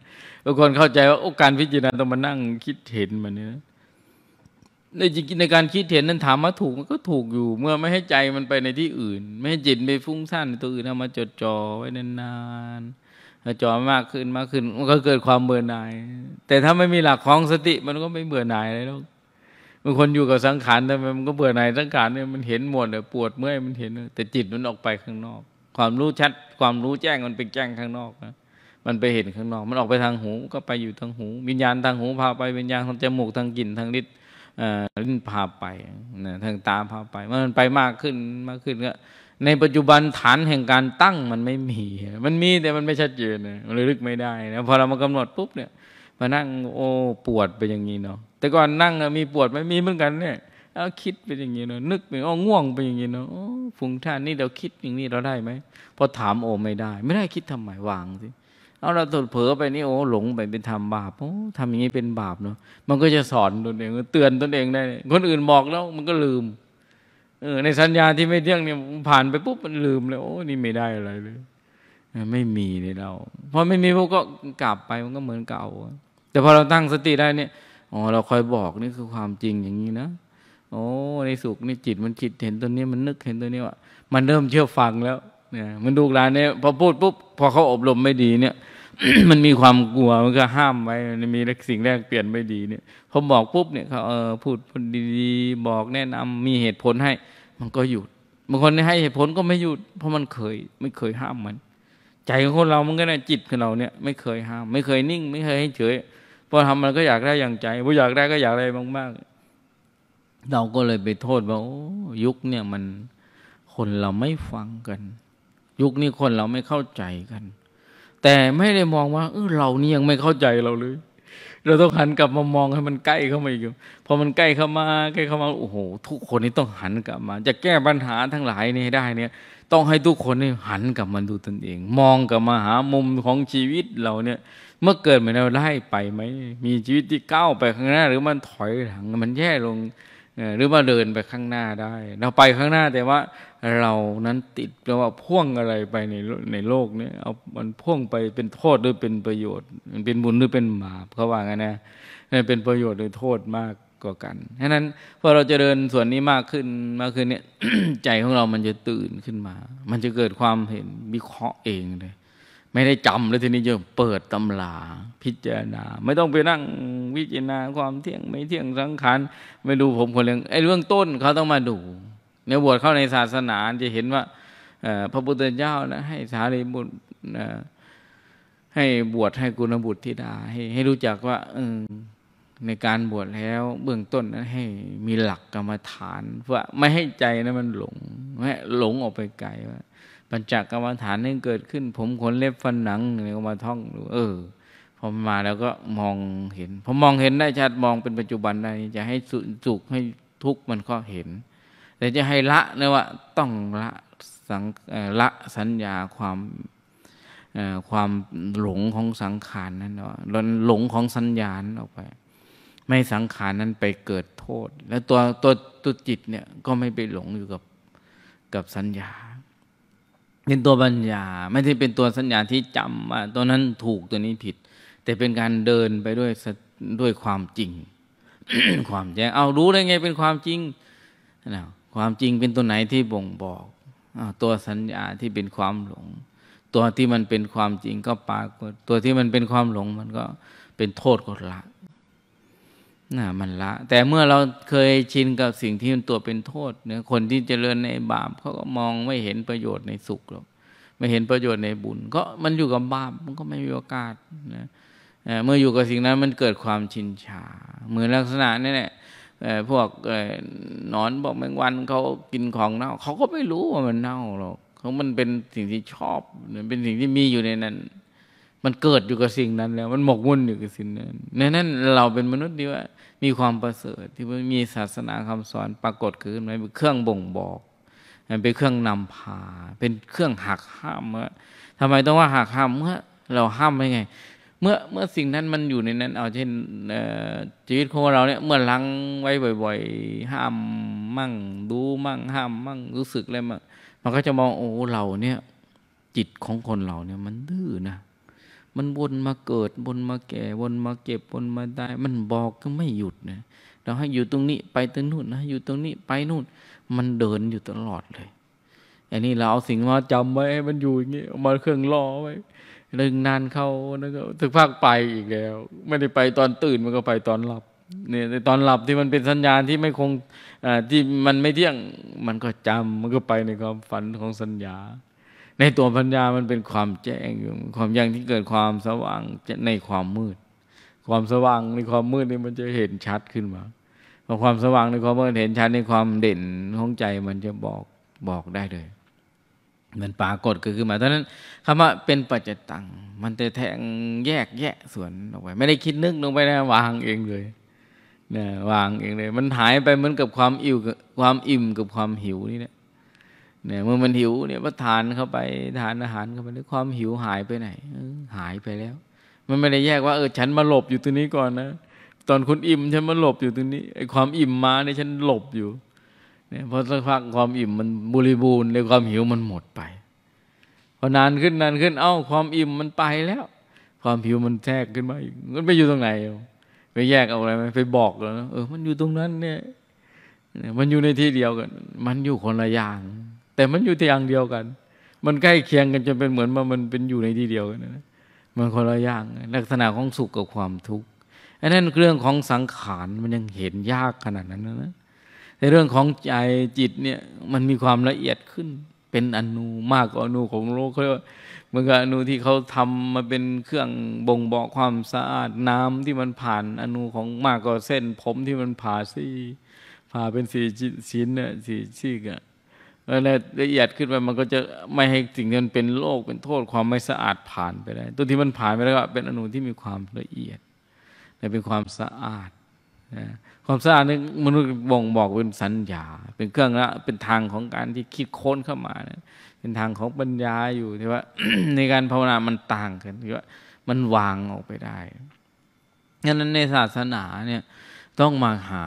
บางคนเข้าใจว่าโอ้การพิจารณาต้องมานั่งคิดเห็นมาเนื้อในจริงในการคิดเห็นนั้นถามว่าถูก มันก็ถูกอยู่ เมื่อไม่ให้ใจมันไปในที่อื่น ไม่ให้จิตไปฟุ้งซ่านในตัวอื่นทำมาจดจ่อไว้นานๆจ่อมากขึ้นมากขึ้นมันก็เกิดความเบื่อหน่าย แต่ถ้าไม่มีหลักของสติ มันก็ไม่เบื่อหน่ายเลยหรอกมันคนอยู่กับสังขารทำไมมันก็เบื่อหน่ายสังขารเนี่ยมันเห็นหมดเลยปวดเมื่อยมันเห็น แต่จิตมันออกไปข้างนอก ความรู้ชัดความรู้แจ้งมันไปแจ้งข้างนอกนะมันไปเห็นข้างนอก มันออกไปทางหู ก็ไปอยู่ทางหู วิญญาณทางหูพาไปวิญญาณทางจมูกทางกลิ่นทางลิ้นลิ้นพาไปนะทางตาพาไปมันไปมากขึ้นมากขึ้นก็ในปัจจุบันฐานแห่งการตั้งมันไม่มี มันมีแต่มันไม่ชัดเจนมันเลยลึกไม่ได้นะพอเรามากำหนดปุ๊บเนี่ยมานั่งโอ้ปวดไปอย่างนี้เนาะแต่ก่อนนั่งมีปวดไหมมีเหมือนกันเนี่ยเอาคิดเป็นอย่างนี้เนาะนึกเป็นอ้อง่วงไปอย่างนี้เนาะฟุ้งท่านนี่เราคิดอย่างนี้เราได้ไหมพอถามโอไม่ได้ ไม่ได้คิดทำไมวางสิเอาเราตดเผลอไปนี่โอ้หลงไปเป็นทำบาปโอ้ทำอย่างนี้เป็นบาปเนาะมันก็จะสอนตนเองเตือนตนเองได้คนอื่นบอกแล้วมันก็ลืมเออ ในสัญญาที่ไม่เที่ยงเนี่ยผ่านไปปุ๊บมันลืมแล้วโอ้นี่ไม่ได้อะไรเลยไม่มีในเราพอไม่มีพวกก็กลับไปมันก็เหมือนเก่าแต่พอเราตั้งสติได้เนี่ยอ๋อเราคอยบอกนี่คือความจริงอย่างนี้นะโอ้ในสุขนี่จิตมันคิดเห็นตัวนี้มันนึกเห็นตัวนี้ว่ามันเริ่มเชื่อฟังแล้วเนี่ยมันดูร้านเนี่ยพอพูดปุ๊บ พอเขาอบรมไม่ดีเนี่ย มันมีความกลัวมันก็ห้ามไว้มีสิ่งแรกเปลี่ยนไม่ดีเนี่ยพอบอกปุ๊บเนี่ยเขาเออพูดดีๆบอกแนะนำมีเหตุผลให้มันก็หยุดบางคนให้เหตุผลก็ไม่หยุด เพราะมันเคยไม่เคยห้ามมัน ใจของคนเรามันก็นจิตของเราเนี่ย ไม่เคยห้าม ไม่เคยนิ่ง ไม่เคยให้เฉยอทำมันก็อยากได้อย่างใจพออยากได้ก็อยากได้มากๆ เราก็เลยไปโทษว่ายุคเนี่ยมันคนเราไม่ฟังกัน ยุคนี้คนเราไม่เข้าใจกัน แต่ไม่ได้มองว่าเออเรานี่ยังไม่เข้าใจเราเลยเราต้องหันกลับมามองให้มันใกล้เข้ามาอีกพอมันใกล้เข้ามาใกล้เข้ามาโอ้โหทุกคนนี่ต้องหันกลับมา จะแก้ปัญหาทั้งหลายนีให้ได้ เนี่ย ต้องให้ทุกคนนี่หันกลับมาดูตนเอง มองกลับมาหามุมของชีวิตเราเนี่ยเมื่อเกิดมาแล้วไล่ไปไหม มีชีวิตที่ก้าวไปข้างหน้า หรือมันถอยหลังมันแย่ลง หรือว่า เดินไปข้างหน้าได้ เราไปข้างหน้าแต่ว่าเรานั้นติดเราว่าพ่วงอะไรไปในในโลกนี้เอามันพ่วงไปเป็นโทษหรือเป็นประโยชน์มันเป็นบุญหรือเป็นบาปเขาว่างั้นนะเป็นประโยชน์หรือโทษมากกว่ากันฉะนั้นพอเราจะเดินส่วนนี้มากขึ้นมากขึ้นเนี่ยใจของเรามันจะตื่นขึ้นมา มันจะเกิดความเห็นวิเคราะห์เองเลยไม่ได้จำเลยทีนี้โยมเปิดตำราพิจารณา ไม่ต้องไปนั่งวิจารณาความเที่ยงไม่เที่ยงสังขารไม่ดูผมคนเรื่องไอ้เรื่องต้นเขาต้องมาดูในบวชเข้าในศาสนาจะเห็นว่าพระพุทธเจ้านะให้สารีบุตรให้บวชให้กุณบุตรธิดาให้ให้รู้จักว่าในการบวชแล้วเบื้องต้นนั้นให้มีหลักกรรมฐาน เพื่อไม่ให้ใจนะั้นมันหลงหลงออกไปไกลว่าปัญจกรรมฐานนึงเกิดขึ้น ผมขนเล็บฟันหนังนี่ก็มาท่องดูเออพอมาแล้วก็มองเห็นพอมองเห็นได้ชัดมองเป็นปัจจุบันได้ จะให้สุขให้ทุกข์มันก็เห็น แต่จะให้ละเนี่ยว่า ต้องละสังละสัญญาความความหลงของสังขารนั้นว่าหลงของสัญญาณออกไป ไม่สังขารนั้นไปเกิดโทษ แล้วตัวตัวตัวจิตเนี่ยก็ไม่ไปหลงอยู่กับกับสัญญาเป็นตัวปัญญาไม่ใช่เป็นตัวสัญญาที่จำว่าตัวนั้นถูกตัวนี้ผิด แต่เป็นการเดินไปด้วยด้วยความจริงความแจ้งเอารู้ได้ไง เป็นความจริงนะความจริงเป็นตัวไหนที่บ่งบอก ตัวสัญญาที่เป็นความหลง ตัวที่มันเป็นความจริงก็ปรากฏตัวที่มันเป็นความหลง มันก็เป็นโทษก็ละน่ะมันละ แต่เมื่อเราเคยชินกับสิ่งที่มันตัวเป็นโทษเนี่ย คนที่เจริญในบาปเขาก็มองไม่เห็นประโยชน์ในสุขหรอกไม่เห็นประโยชน์ในบุญก็มันอยู่กับบาปมันก็ไม่มีโอกาสนะเมื่ออยู่กับสิ่งนั้นมันเกิดความชินชาเหมือนลักษณะนี่แหละพวกนอนบอกแมงวันเขากินของเน่าเขาก็ไม่รู้ว่ามันเน่าหรอกเขามันเป็นสิ่งที่ชอบเป็นสิ่งที่มีอยู่ในนั้นมันเกิดอยู่กับสิ่งนั้นแล้ว มันหมกมุ่นอยู่กับสิ่งนั้นนั้นเราเป็นมนุษย์ดีว่า มีความประเสริฐที่มีศาสนาคำสอนปรากฏขึ้นมาเป็นเครื่องบ่งบอก เป็นเครื่องนำพา เป็นเครื่องหักห้ามเมื่อทำไมต้องว่าหักห้ามเมื่อเราห้ามไดไง เมื่อเมื่อสิ่งนั้นมันอยู่ในนั้น เอาเช่นชีวิตของเราเนี่ย เมื่อลังไว้บ่อย ๆ ห้ามมั่ง ดูมั่ง ห้าม มั่ง รู้สึกอะไรมั่งมันก็จะมอง โอ้ เราเนี่ย จิตของคนเราเนี่ย มันดื้อนะมันวนมาเกิด วนมาแก่วนมาเก็บ วนมาตายมันบอกก็ไม่หยุดนะ เราให้อยู่ตรงนี้ไปตรงนู้นนะอยู่ตรงนี้ไปนู่น มันเดินอยู่ตลอดเลยอันนี้เราเอาสิ่งมาจำไว้ให้มันอยู่อย่างนี้มาเครื่องล่อไว้เึ่งนานเข้าแล้วก็ถึงภาคไปอีกแล้ว ไม่ได้ไปตอนตื่นมันก็ไปตอนหลับ เนี่ยในตอนหลับที่มันเป็นสัญญาณที่ไม่คงอ่าที่มันไม่เที่ยงมันก็จำมันก็ไปในความฝันของสัญญาในตัวปัญญามันเป็นความแจ้งอยู่ความยังที่เกิดความสว่างในความมืด ความสว่างในความมืดนี่มันจะเห็นชัดขึ้นมาพอความสว่างในความมืดเห็นชัดในความเด่นของใจมันจะบอกบอกได้เลย มันปรากฏคือขึ้นมาเอนานั้น คำว่าเป็นปัจจตัง มันจะแทงแยกแยะส่วนออกไป ไม่ได้คิดนึกลงไปนะวางเองเลยนะวางเองเลย มันหายไปเหมือนกับความอิ่มความอิ่มกับความหิวนี่แหละเนี่ยเมื่อมันหิวเนี่ยก็ทานเข้าไปทานอาหารเข้าไปแล้วความหิวหายไปไหนหายไปแล้ว มันไม่ได้แยกว่าเออ ฉันมาหลบอยู่ตรงนี้ก่อนนะตอนคุณอิ่มฉันมาหลบอยู่ตรงนี้ไอ้ความอิ่มมาเนี่ยฉันหลบอยู่ เนี่ยพอสักพักความอิ่มมันบริบูรณ์ในความหิวมันหมดไปพอนานขึ้นนานขึ้น เอ้า ความอิ่มมันไปแล้ว ความหิวมันแทรกขึ้นมาอีกมันไปอยู่ตรงไหนไปแยกเอาอะไรไหมไปบอกแล้วเออมันอยู่ตรงนั้นเนี่ย มันอยู่ในที่เดียวกันมันอยู่คนละอย่างแต่มันอยู่ที่อย่างเดียวกัน มันใกล้เคียงกันจนเป็นเหมือนว่ามันเป็นอยู่ในที่เดียวกันนะ มันคนละอย่าง ลักษณะของสุขกับความทุกข์อันนั้นเรื่องของสังขารมันยังเห็นยากขนาดนั้นนะแต่เรื่องของใจจิตเนี่ยมันมีความละเอียดขึ้นเป็นอนุ มากกว่าอนุของโลกเขาเรียกว่าเหมือนกับอนุที่เขาทำมาเป็นเครื่องบ่งบอกความสะอาดน้ำที่มันผ่านอนุของมากกว่าเส้นผมที่มันผ่าซี่ผ่าเป็นสีชิ้นเนี่ยสีซี่ะแล้วละเอียดขึ้นไปมันก็จะไม่ให้สิ่งนั้นเป็นโรคเป็นโทษความไม่สะอาดผ่านไปได้ตัวที่มันผ่านไปแล้วก็เป็นอนุที่มีความละเอียดแเป็นความสะอาดนะความสะอาดนี่มนุษย์บ่งบอกเป็นสัญญาเป็นเครื่องละเป็นทางของการที่คิดค้นเข้ามานะเป็นทางของปัญญาอยู่ที่ว่า ในการภาวนามันต่างกันที่ว่ามันวางออกไปได้ฉะนั้นในศาสนาเนี่ยต้องมาหา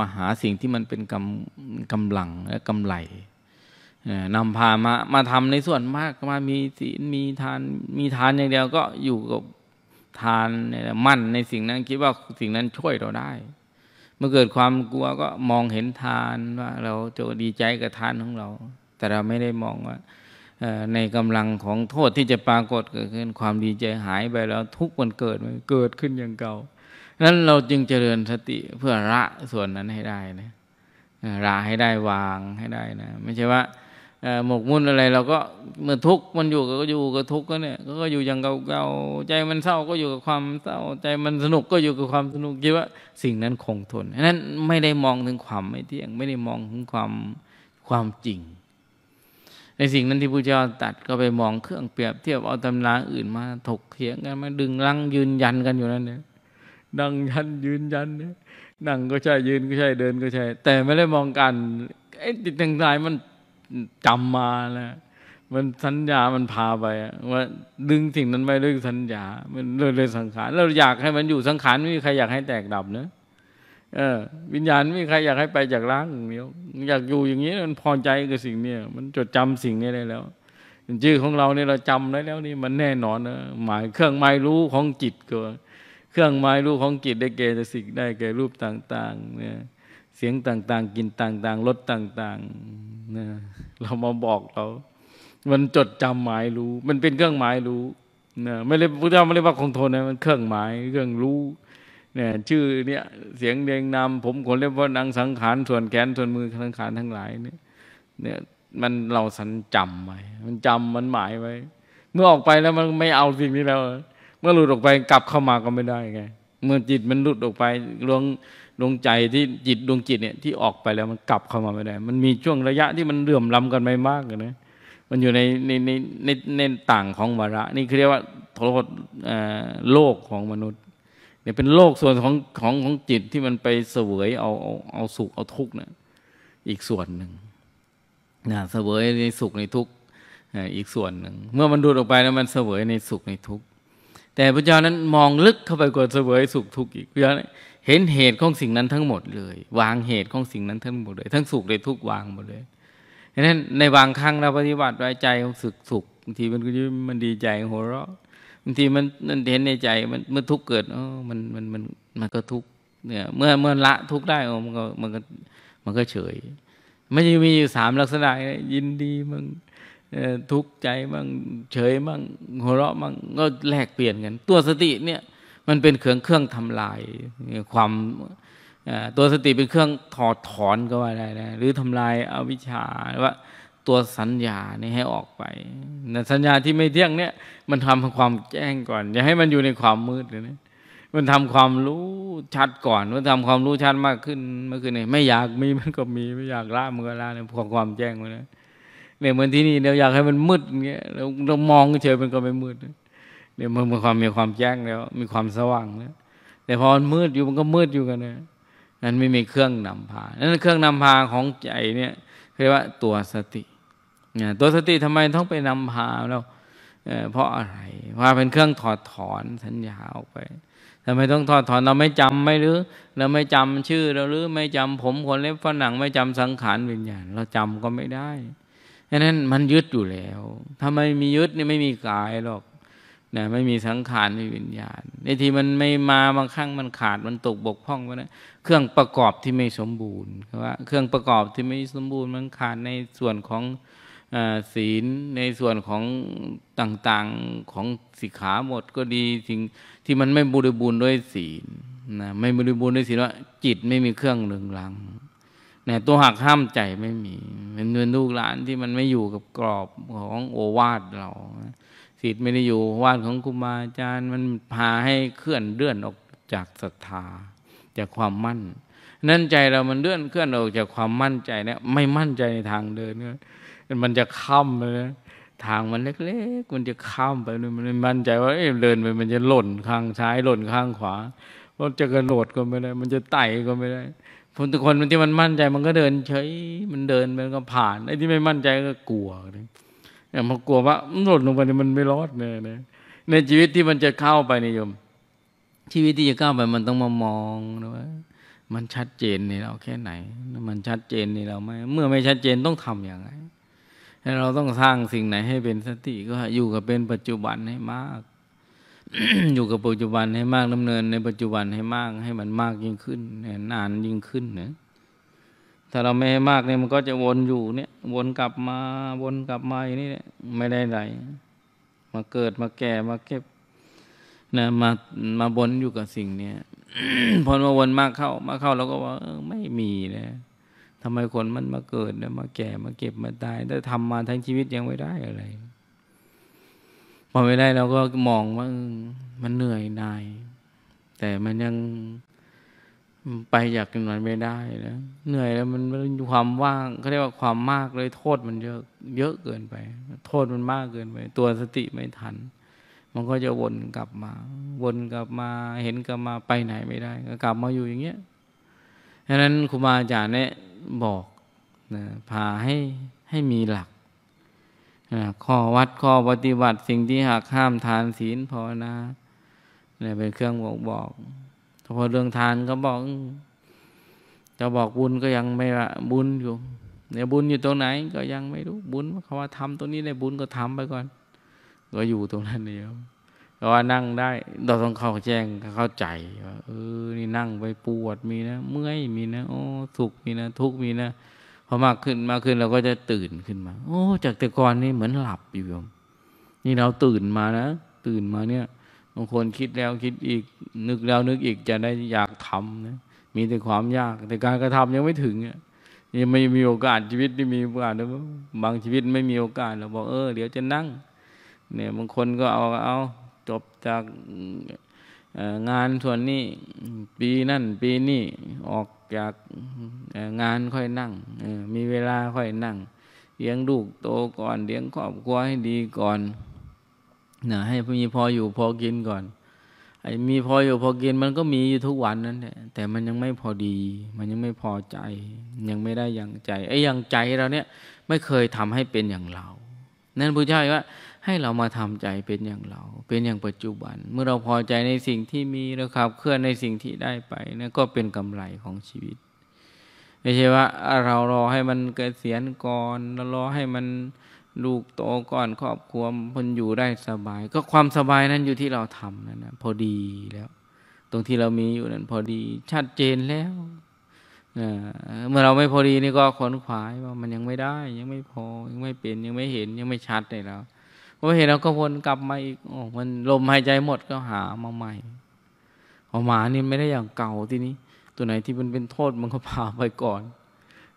มาหาสิ่งที่มันเป็นกำกำลังและกำไรนำพามามาทำในส่วนมากมามีศีลมีทาน มีทานอย่างเดียวก็อยู่กับทานมั่นในสิ่งนั้นคิดว่าสิ่งนั้นช่วยเราได้ เมื่อเกิดความกลัวก็มองเห็นทานว่าเราจะดีใจกับทานของเรา แต่เราไม่ได้มองว่าในกำลังของโทษที่จะปรากฏเกิดขึ้น ความดีใจหายไปแล้วทุกมันเกิดมันเกิดขึ้นอย่างเก่านั้นเราจึงเจริญสติเพื่อละส่วนนั้นให้ได้นะละให้ได้วางให้ได้นะไม่ใช่ว่าหมกมุ่นอะไร เราก็เมื่อทุกข์มันอยู่ก็อยู่กับทุกข์ก็เนี่ย ก็อยู่อย่างเก่าๆใจมันเศร้าก็อยู่กับความเศร้าใจมันสนุกก็อยู่กับความสนุกคิดว่าสิ่งนั้นคงทนนั้นไม่ได้มองถึงความไม่เที่ยงไม่ได้มองถึงความความจริง ในสิ่งนั้นที่พระเจ้าตัดก็ไปมองเครื่องเปรียบเทียบเอาตำราอื่นมา ถกเถียงกันมาดึงรั้งยืนยันกันอยู่นั่นเนี่ยดังยันยืนยันเนี่ยนั่งก็ใช่ยืนก็ใช่เดินก็ใช่ แต่ไม่ได้มองกันไอ้ติดทางสายมันจำมาแล้ว มันสัญญามันพาไปว่าดึงสิ่งนั้นไปด้วยสัญญามันเลยเลยสังขาร เราอยากให้มันอยู่สังขารไม่มีใครอยากให้แตกดับนะ เออ วิญญาณไม่มีใครอยากให้ไปจากร่างอเดียวอยากอยู่อย่างนี้มันพอใจกับสิ่งนี้มันจดจำสิ่งนี้ได้แล้วชื่อของเราเนี่ยเราจำได้แล้วนี่มันแน่นอนนะหมายเครื่องหมายรู้ของจิตก็เครื่องหมายรู้ของจิตได้แก่สิ่งได้แก่รูปต่างๆเนี่ยเสียงต่างๆกินต่างๆรสต่างๆนะเรามาบอกเรามันจดจำหมายรู้ มันเป็นเครื่องหมายรู้นะไม่เลยพุทธเจ้าไม่เรียกว่าคงทนนะมันเครื่องหมายเครื่องรู้ เนี่ย ชื่อเนี่ยเสียงเรียงนามผมขนเล็บว่านางสังขารส่วนแขนส่วนมือสังขารทั้งหลายเนี่ยเนี่ย มันเราสันจำไว้มันจำมันหมายไว้ เมื่อออกไปแล้วมันไม่เอาสิ่งนี้แล้ว เมื่อหลุดออกไปกลับเข้ามาก็ไม่ได้ไงเมื่อจิตมันหลุดออกไปลวงดวงใจที่จิตดวงจิตเนี่ยที่ออกไปแล้วมันกลับเข้ามาไม่ได้ มันมีช่วงระยะที่มันเลื่อมล้ากันไปมากเลยนะมันอยู่ในในในในในต่างของวาระ นี่คือเรียกว่าโทษโลกของมนุษย์เนี่ยเป็นโลกส่วนของของของจิตที่มันไปเสวยเอาเอาเอาสุข เอาทุกข์เนี่ยอีกส่วนหนึ่งนะเสวยในสุขในทุกข์ อีกส่วนหนึ่งเมื่อมันดูดออกไปแล้วมันเสวยในสุขในทุกข์แต่พระเจ้านั้นมองลึกเข้าไปกว่าเสวยสุขทุกข์อีกเพราะ้เห็นเหตุของสิ่งนั้นทั้งหมดเลย วางเหตุของสิ่งนั้นทั้งหมดเลย ทั้งสุขเลยทุกวางหมดเลยดังนั้นในบางครั้งเราปฏิบัติไว้ใจของสึกสุขบางทีมันก็มันดีใจหัวเราะบางทีมันนั่นเห็นในใจมันเมื่อทุกเกิดอ๋อมันมันมันมันก็ทุกเนี่ย เมื่อเมื่อละทุกได้มันก็มันก็มันก็เฉย มันจะมีอยู่สามลักษณะ ยินดีมั่งทุกใจมั่งเฉยมั่งหัวเราะมั่งก็แลกเปลี่ยนกันตัวสติเนี่ยมันเป็นเครื่องเครื่องทำลาย ความตัวสติเป็นเครื่องถอดถอนก็ว่าได้นะหรือทำลายอาวิชชาหรือว่าตัวสัญญานี่ให้ออกไปสัญญาที่ไม่เที่ยงเนี่ย มันทำความแจ้งก่อนอย่าให้มันอยู่ในความมืดเลยนะมันทำความรู้ชัดก่อนมันทำความรู้ชัดมากขึ้นมากขึ้นเนี่ยไม่อยากมีมันก็มีไม่อยากละมือก็ละเนี่ยของความแจ้งมันนะเนี่ยเหมือนที่นี่เราอยากให้มันมืดเงี้ยเราเรามองเฉยมันก็ไม่มืดนะเนี่ยมันมีความมีความแจ้งแล้ว มีความสว่างแล้วแต่พอมันมืดอยู่มันก็มืดอยู่กันนะนั่นไม่มีเครื่องนำพา นั้นเครื่องนำพาของใจเนี่ยเรียกว่าตัวสติ ตัวสติทำไมต้องไปนำพาแล้วเพราะอะไรว่าเป็นเครื่องถอดถอนสัญญาออกไปทำไมต้องถอดถอนเราไม่จำไม่หรือ เราไม่จำชื่อเราหรือไม่จำผมขนเล็บฝหนังไม่จำสังขารวิญญาณเราจำก็ไม่ได้ ฉะนั้นมันยึดอยู่แล้วถ้าไม่มียึดนี่ไม่มีกายหรอกนะไม่มีสังขารไม่มีวิญญาณในที่มันไม่มา บางครั้งมันขาดมันตกบกพร่องไปนะเครื่องประกอบที่ไม่สมบูรณ์ว่าเครื่องประกอบที่ไม่สมบูรณ์มันขาดในส่วนของศีลในส่วนของต่างๆของสิกขาหมดก็ดีสิ่งที่มันไม่บริบูรณ์ด้วยศีลนะไม่บริบูรณ์ด้วยศีลว่าจิตไม่มีเครื่องเรึ่งรังนะตัวหักห้ามใจไม่มีเป็นเนลูกหลานที่มันไม่อยู่กับกรอบของโอวาทเรานะสิทธิ์ไม่ได้อยู่วานของครูบาอาจารย์มันพาให้เคลื่อนเลื่อนออกจากศรัทธาจากความมั่น นั่นใจเรามันเลื่อนเคลื่อนออกจากความมั่นใจเนี่ย ไม่มั่นใจในทางเดินเนี่ยมันจะ่ำไปเลยทางมันเล็กๆมันจะข้ามไปเลยมันมั่นใจว่าเอ๊เดินไปมันจะหล่นข้างซ้ายหล่นข้างขวารถจะกระโดดก็ไม่ได้มันจะไต่ก็ไม่ได้คนทุกคนที่มันมั่นใจมันก็เดินเฉยมันเดินมันก็ผ่านไอ้ที่ไม่มั่นใจก็กลัวเลยย่มากลัวว่าหล่นลงไปนี่มันไม่รอดแน่ยนในชีวิตที่มันจะเข้าไปนี่โยมชีวิตที่จะเข้าไปมันต้องมามองนะว่ามันชัดเจนในเราแค่ไหน มันชัดเจนในเราไหมเมื่อไม่ชัดเจนต้องทํำอย่างไรเราต้องสร้างสิ่งไหนให้เป็นสติก็อยู่กับเป็นปัจจุบันให้มาก อยู่กับปัจจุบันให้มากดำเนินในปัจจุบันให้มากให้มันมากยิ่งขึ้นนานยิ่งขึ้นเนะถ้าเราไม่ให้มากเนี่ยมันก็จะวนอยู่เนี่ย วนกลับมาวนกลับมาอย่างนี้ไม่ได้ไหลมาเกิดมาแก่มาเก็บนะ มามาวนอยู่กับสิ่งเนี้ยพอมาวนมากเข้า มาเข้าเราก็ว่าไม่มีนะทำไมคนมันมาเกิดมาแก่มาเก็บมาตายได้ทำมาทั้งชีวิตยังไม่ได้อะไรพอไม่ได้เราก็มองว่ามันเหนื่อยนาย แต่มันยังไปอยากกินมันไม่ได้แล้วเหนื่อยแล้วมันความว่างเขาเรียกว่าความมากเลยโทษมันเยอะเยอะเกินไป โทษมันมากเกินไป ตัวสติไม่ทัน มันก็จะวนกลับมา วนกลับมาเห็นกลับมาไปไหนไม่ได้ ก็กลับมาอยู่อย่างเงี้ยฉะนั้นครูบาอาจารย์เนี่ยบอกนะพาให้ให้มีหลักนะข้อวัดข้อปฏิบัติสิ่งที่หักห้ามทานศีลภาวนาเนี่ยเป็นเครื่องบอกบอกพอเรื่องทานก็บอกจะบอกบุญก็ยังไม่ว่าบุญอยู่เนี่ยบุญอยู่ตรงไหนก็ยังไม่รู้บุญเขาว่าทำตัวนี้ได้บุญก็ทำไปก่อน ก็อยู่ตรงนั้นเดียวก็ว่านั่งได้เราต้องเข้าแจ้งเข้าใจว่าเออนี่นั่งไปปวดมีนะเมื่อยมีนะโอ้สุขมีนะทุกมีนะพอมากขึ้นมากขึ้นเราก็จะตื่นขึ้นมาโอ้ จากแต่ก่อนนี่เหมือนหลับอยู่โยมนี่เราตื่นมานะตื่นมาเนี่ยบางคนคิดแล้วคิดอีกนึกแล้วนึกอีกจะได้อยากทำนะมีแต่ความยากแต่การกระทำยังไม่ถึงยังไม่มีโอกาสชีวิตไม่มีโอกาสแล้วบางชีวิตไม่มีโอกาสเราบอกเออเดี๋ยวจะนั่งเนี่ยบางคนก็เอาเอาจบจากงานส่วนนี้ ปีนั่น ปีนี้ออกจากงานค่อยนั่งมีเวลาค่อยนั่ง เลี้ยงลูกโตก่อน เลี้ยงครอบครัวให้ดีก่อนนะให้มีพออยู่พอกินก่อนไอ้มีพออยู่พอกินมันก็มีอยู่ทุกวันนั่นแหละแต่มันยังไม่พอดี มันยังไม่พอใจยังไม่ได้อย่างใจไอ้อย่างใจเราเนี่ยไม่เคยทำให้เป็นอย่างเรา นั่นพระเจ้าว่าให้เรามาทำใจเป็นอย่างเรา เป็นอย่างปัจจุบัน เมื่อเราพอใจในสิ่งที่มีเราขับ เคลื่อนในสิ่งที่ได้ไปนั่นก็เป็นกำไรของชีวิต ไม่ใช่ว่า เรารอให้มันเกษียณก่อนเรารอให้มันลูกโตก่อนครอบครัวมันอยู่ได้สบาย ก็ความสบายนั้นอยู่ที่เราทำนั่นนะพอดีแล้ว ตรงที่เรามีอยู่นั้นพอดีชัดเจนแล้วเมื่อเราไม่พอดีนี่ก็ขนขวายว่ามันยังไม่ได้ ยังไม่พอยังไม่เป็น ยังไม่เห็นยังไม่ชัดเลยแล้วพอเห็นเราก็วนกลับมาอีกโอ้มันลมหายใจหมดก็หามาใหม่ออกหมานี่ไม่ได้อย่างเก่าที่นี้ ตัวไหนที่มันเป็นโทษมันก็พาไปก่อน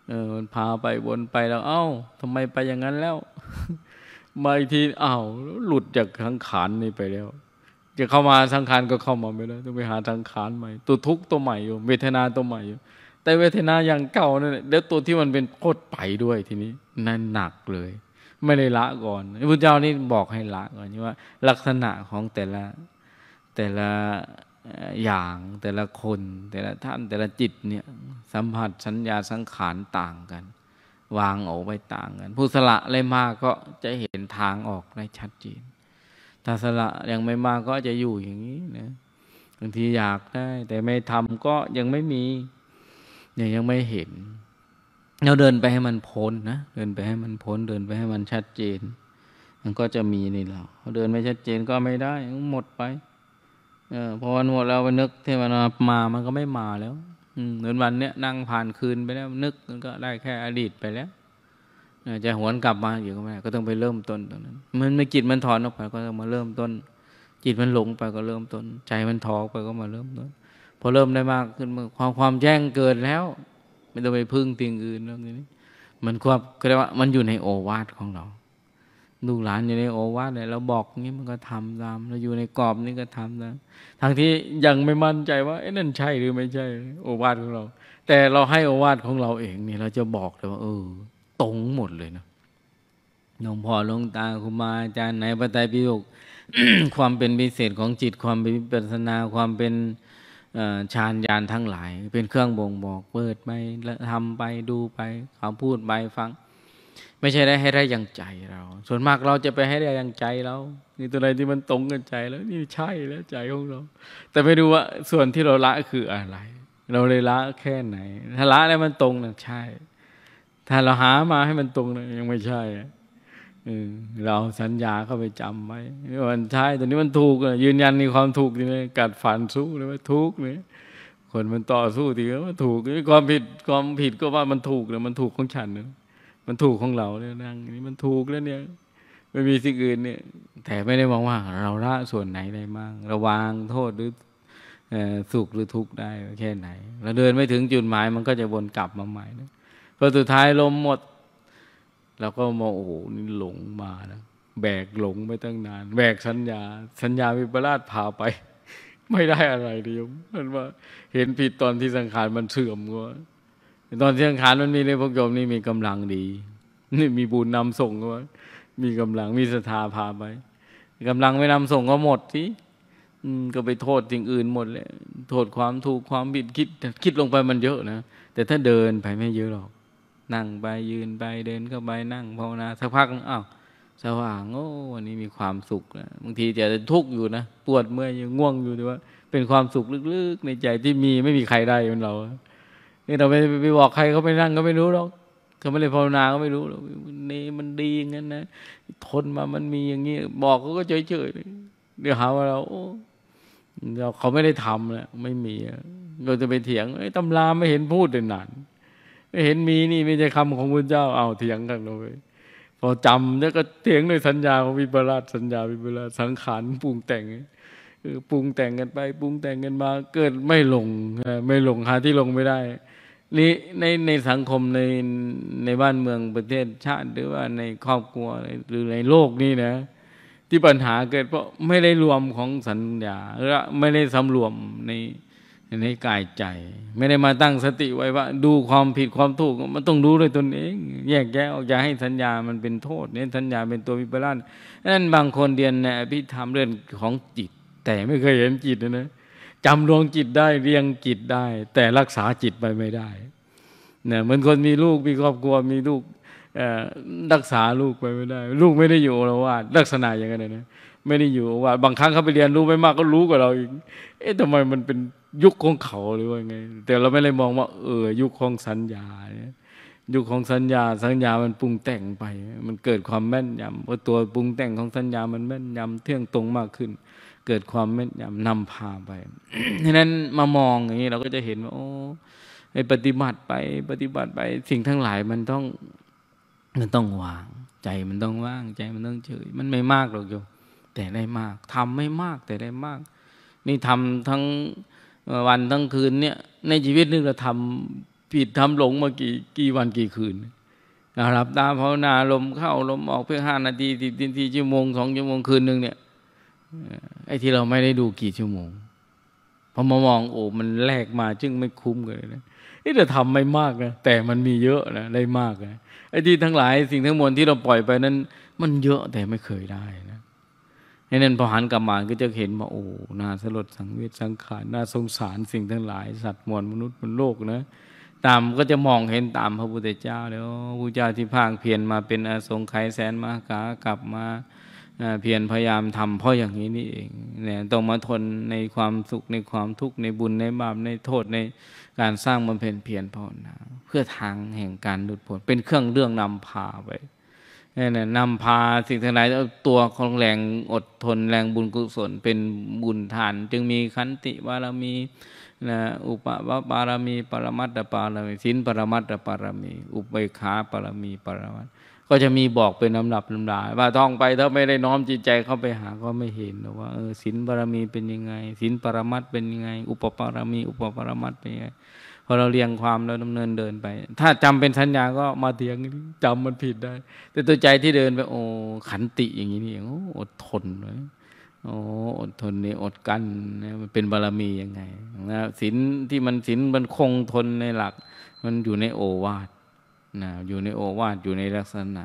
เออมันพาไปวนไปแล้วเอา้า ทำไมไปอย่างนั้นแล้วมาอีกทีอา้าวหลุดจากสังขารนี่ไปแล้วจะเข้ามาสังขารก็เข้ามาไม่ได้ต้องไปหาสังขารใหม่ ตัวทุกตัวใหม่อยู่ เวทนาตัวใหม่อยู่ แต่เวทนาอย่างเก่านั่นแหละแล้วตัวที่มันเป็นโคตรไปด้วย ทีนี้นั่นหนักเลย ไม่ได้ละก่อนพระเจ้านี่บอกให้ละก่อน่ว่า ลักษณะของแต่ละ แต่ละอย่างแต่ละคนแต่ละท่านแต่ละจิตเนี่ย สัมผัสสัญญาสังขาร ต่างกัน วางออกไ้ต่างกัน ผู้สละเลยมากก็จะเห็นทางออกได้ชัดเจนถ้าสละยังไม่มากก็จะอยู่อย่างนี้นะบางทีอยากได้ แต่ไม่ทำก็ยังไม่มีเนี่ยยังไม่เห็น เราเดินไปให้มันพ้นนะเดินไปให้มันพ้นเดินไปให้มันชัดเจน มันก็จะมีในเราเดินไม่ชัดเจนก็ไม่ได้หมดไปออพอวันหมดเราไปนึกเทวนามา มันก็ไม่มาแล้วเหมือนวันเนี้ยนั่งผ่านคืนไปแล้ว นึกมันก็ได้แค่อดีตไปแล้วจะหวนกลับมาอยู่ก็ไม่ก็ต้องไปเริ่มต้นตรงนั้น มันไม่จิตมันถอนออกไปก็ต้องมาเริ่มต้น จิตมันหลงไปก็เริ่มต้นใจมันถอไปก็มาเริ่มต้นพอเริ่มได้มากขึ้นความความแจ้งเกิดแล้ว ไม่ต้องไปพึ่งติงอื่นเรื่องนี้มันควบก็เรียกว่ามันอยู่ในโอวาทของเราลูกหลานอยู่ในโอวาทเลยเราบอกงี้มันก็ทำตามเราอยู่ในกรอบนี้ก็ทำตามทางที่ยังไม่มั่นใจว่าเอ้นั่นใช่ หรือไม่ใช่โอวาทของเรา แต่เราให้โอวาทของเราเองนี่เราจะบอกเลยว่าเออตรงหมดเลยนะหลวงพ่อหลวงตาครูมาอาจารย์ไหนพระไตรปิฎกความเป็นพิเศษของจิตความเป็นปัสนาความเป็นฌานญาณทั้งหลาย เป็นเครื่องบ่งบอก เปิดไปทำไปดูไปเขาพูดไปฟังไม่ใช่ได้ให้ได้อย่างใจเรา ส่วนมากเราจะไปให้ได้อย่างใจเรานี่ตัวไหนที่มันตรงกันใจแล้วนี่ใช่แล้วใจของเรา แต่ไม่รู้ว่าส่วนที่เราละคืออะไร เราเลยละแค่ไหน ถ้าละแล้วมันตรงนะใช่ ถ้าเราหามาให้มันตรงนะยังไม่ใช่เราสัญญาเข้าไปจำไว้วันใช่ตอนนี้มันถูก ยืนยันในความถูกนี่เลยกัดฝัน สู้เลยว่าถูกเนี่ยคนมันต่อสู้ทีก็ว่าถูกความผิดความผิดก็ว่ามันถูกแล้ว มันถูกของฉันนะมันถูกของเราเนี่ยนั่งนี่มันถูกแล้วเนี่ย ไม่มีสิ่งอื่นเนี่ย แต่ไม่ได้มองว่าเราละส่วนไหนได้บ้างระวางโทษหรือสุขหรือทุกข์ได้แค่ไหนเราเดินไม่ถึงจุดหมายมันก็จะวนกลับมาใหม่นะพอสุดท้ายลมหมดเราก็มองโอ้โหนี่หลงมานะ แบกหลงไปตั้งนาน แบกสัญญา สัญญาวิปลาสพาไป ไม่ได้อะไรเดียวมันว่าเห็นผิดตอนที่สังขาร มันเสื่อมก็ตอนเที่ยงขานมันมีเลยพวกโยมนี่มีกำลังดี นี่มีบุญนำส่งกามีกำลังมีศรัทธาพาไป กำลังไม่นำส่งก็หมดสิก็ไปโทษสิ่งอื่นหมดเลยโทษความถูกความบิดคิดคิดลงไปมันเยอะนะแต่ถ้าเดินไปไม่เยอะหรอก นั่งไปยืนไปเดินเข้าไปนั่งภาวนาสักพักอ้าวสว่างโอ้วันนี้มีความสุขนะบางทีจะทุกข์อยู่นะปวดเมื่อยง่วงอยู่แต่ว่า เป็นความสุขลึกๆในใจที่มีไม่มีใครได้เหมือนเรานี่เราไปไปบอกใครเขาไม่นั่งก็ไม่รู้หรอกเขาไม่ได้ภาวนาก็ไม่รู้หรอกนี่มันดีอย่างนั้นนะทนมามันมีอย่างนี้ บอกเขาก็เฉยเฉยเดี๋ยวหาว่าเรา โอ้เราเขาไม่ได้ทำแล้วไม่มีเราจะไปเถียงไอ้ตำราไม่เห็นพูดเด่นาน ไม่เห็นมีนี่ไม่ใช่คำของพระเจ้าเอาเถียงกันเลยพอจำแล้วก็เถียงด้วยสัญญาของวิปลาสสัญญาวิปลาสสังขารปรุงแต่งปรุงแต่งกันไปปรุงแต่งกันมาเกิดไม่ลงไม่ลงหาที่ลงไม่ได้ในในในสังคมในในบ้านเมืองประเทศชาติ หรือว่าในครอบครัวหรือในโลกนี่นะ ที่ปัญหาเกิดเพราะไม่ได้รวมของสัญญาหรือไม่ได้สำรวมในในกายใจ ไม่ได้มาตั้งสติไว้ว่า ดูความผิดความถูกมันต้องรู้ด้วยตนเองแยกแยะออกจาให้สัญญามันเป็นโทษ เนี่ยสัญญาเป็นตัววิปลาสนั่นบางคนเรียนในอภิธรรมเรื่องของจิต แต่ไม่เคยเห็นจิตนะนะจำดวงจิตได้เรียงจิตได้ แต่รักษาจิตไปไม่ได้เนี่ยเหมือนคนมีลูกมีครอบครัวมีลูกรักษาลูกไปไม่ได้ ลูกไม่ได้อยู่อรวาสลักษณะอย่างนั้นนะไม่ได้อยู่อรวาสบางครั้งเขาไปเรียนรู้ไม่มากก็รู้กว่าเราอีกเอ๊ะทำไมมันเป็นยุคของเขาหรือว่าไง แต่เราไม่ได้มองว่าเออ ยุคของสัญญาเนี่ยยุคของสัญญาสัญญามันปรุงแต่งไป มันเกิดความแม่นยำเพราะตัวปรุงแต่งของสัญญามันแม่นยำเที่ยงตรงมากขึ้นเกิดความไม่นำพาไปดังนั้นมามองอย่างนี้เราก็จะเห็นว่าโอ้ปฏิบัติไปปฏิบัติไป สิ่งทั้งหลายมันต้องมันต้องวาง ใจมันต้องว่างใจมันต้องเฉยมันไม่มากหรอกโยแต่ได้มาก ทำไม่มากแต่ได้มาก นี่ทำทั้งวันทั้งคืนเนี่ย ในชีวิตนึงเราทำผิดทำหลงมากี่กี่วันกี่คืนหลับตาภาวนาลมเข้าลมออกเพียงห้านาทีสิบนาทีชั่วโมงสองชั่วโมงคืนหนึ่งเนี่ยไอ้ที่เราไม่ได้ดูกี่ชั่วโมง พอมามองโอ้มันแลกมาจึงไม่คุ้มเลยนะไอ้จะาทำไม่มากนะ แต่มันมีเยอะนะได้มากนะไอ้ที่ทั้งหลายสิ่งทั้งมวลที่เราปล่อยไปนั้นมันเยอะแต่ไม่เคยได้นะนั้นพอหันกลับมาก็จะเห็นว่าโอ้น่าสลดสังเวชสังขารน่าสงสารสิ่งทั้งหลายสัตว์มวลมนุษย์บนโลกนะตามก็จะมองเห็นตามพระพุทธเจ้าแล้วพระเจ้าที่พากเพียรมาเป็นอาสงไขยแสนมากากลับมาเพียรพยายามทำเพราะอย่างนี้นี่เองเนี่ยต้องมาทนในความสุขในความทุกข์ ในบุญในบาปในโทษในการสร้างบำเพ็ญเพียรพอหนาเพื่อทางแห่งการหลุดพ้นเป็นเครื่องเรื่องนำพาไปนี่นะนำพาสิ่งทั้งหลายตัวของแรงอดทนแรงบุญกุศลเป็นบุญฐาน จึงมีขันติบารมีนะอุปวปารมีปรมัตตปารมีสินปรมัตตปารมี อุเบขาปารมีปรมัตตก็จะมีบอกเป็นลำดับลำดาว่าท่องไป ถ้าไม่ได้น้อมจิตใจเข้าไปหาก็ไม่เห็นหรอว่าเออศีลบารมีเป็นยังไงศีลปรมัตเป็นยังไง อุปปารมี อุปปารมัตเป็นยังไงพอเราเรียงความ แล้วดำเนินเดินไป ถ้าจำเป็นสัญญาก็มาเถียงจำมันผิดได้ แต่ตัวใจที่เดินไป โอ้ขันติอย่างนี้นี่โออดทนเลยโอ้อดทนนี่อดกั้นนะมันเป็นบารมียังไงนะศีลที่มันศีลมันคงทนในหลัก มันอยู่ในโอวาทนะอยู่ในโอวาทอยู่ในลักษณะ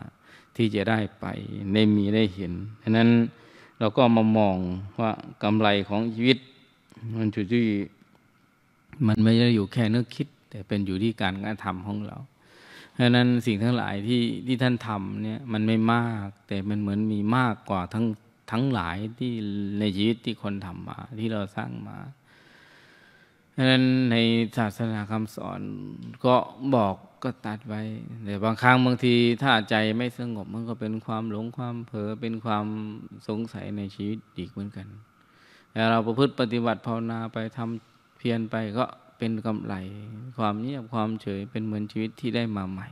ที่จะได้ไปได้มีได้เห็นฉะนั้นเราก็มามองว่ากำไรของชีวิต มันอยู่ที่มันไม่ได้อยู่แค่นึกคิด แต่เป็นอยู่ที่การกระทำของเรา เพราะนั้นสิ่งทั้งหลายที่ที่ท่านทำเนี่ยมันไม่มากแต่มันเหมือนมีมากกว่าทั้งทั้งหลายที่ในชีวิตที่คนทำมา ที่เราสร้างมา เพราะนั้นในศาสนาคำสอนก็บอกก็ตัดไว้แต่บางครั้งบางทีถ้าใจไม่สงบมันก็เป็นความหลงความเผลอเป็นความสงสัยในชีวิตอีกเหมือนกันแต่เราประพฤติปฏิบัติภาวนาไปทำเพียรไปก็เป็นกำไรความเงียบความเฉยเป็นเหมือนชีวิตที่ได้มาใหม่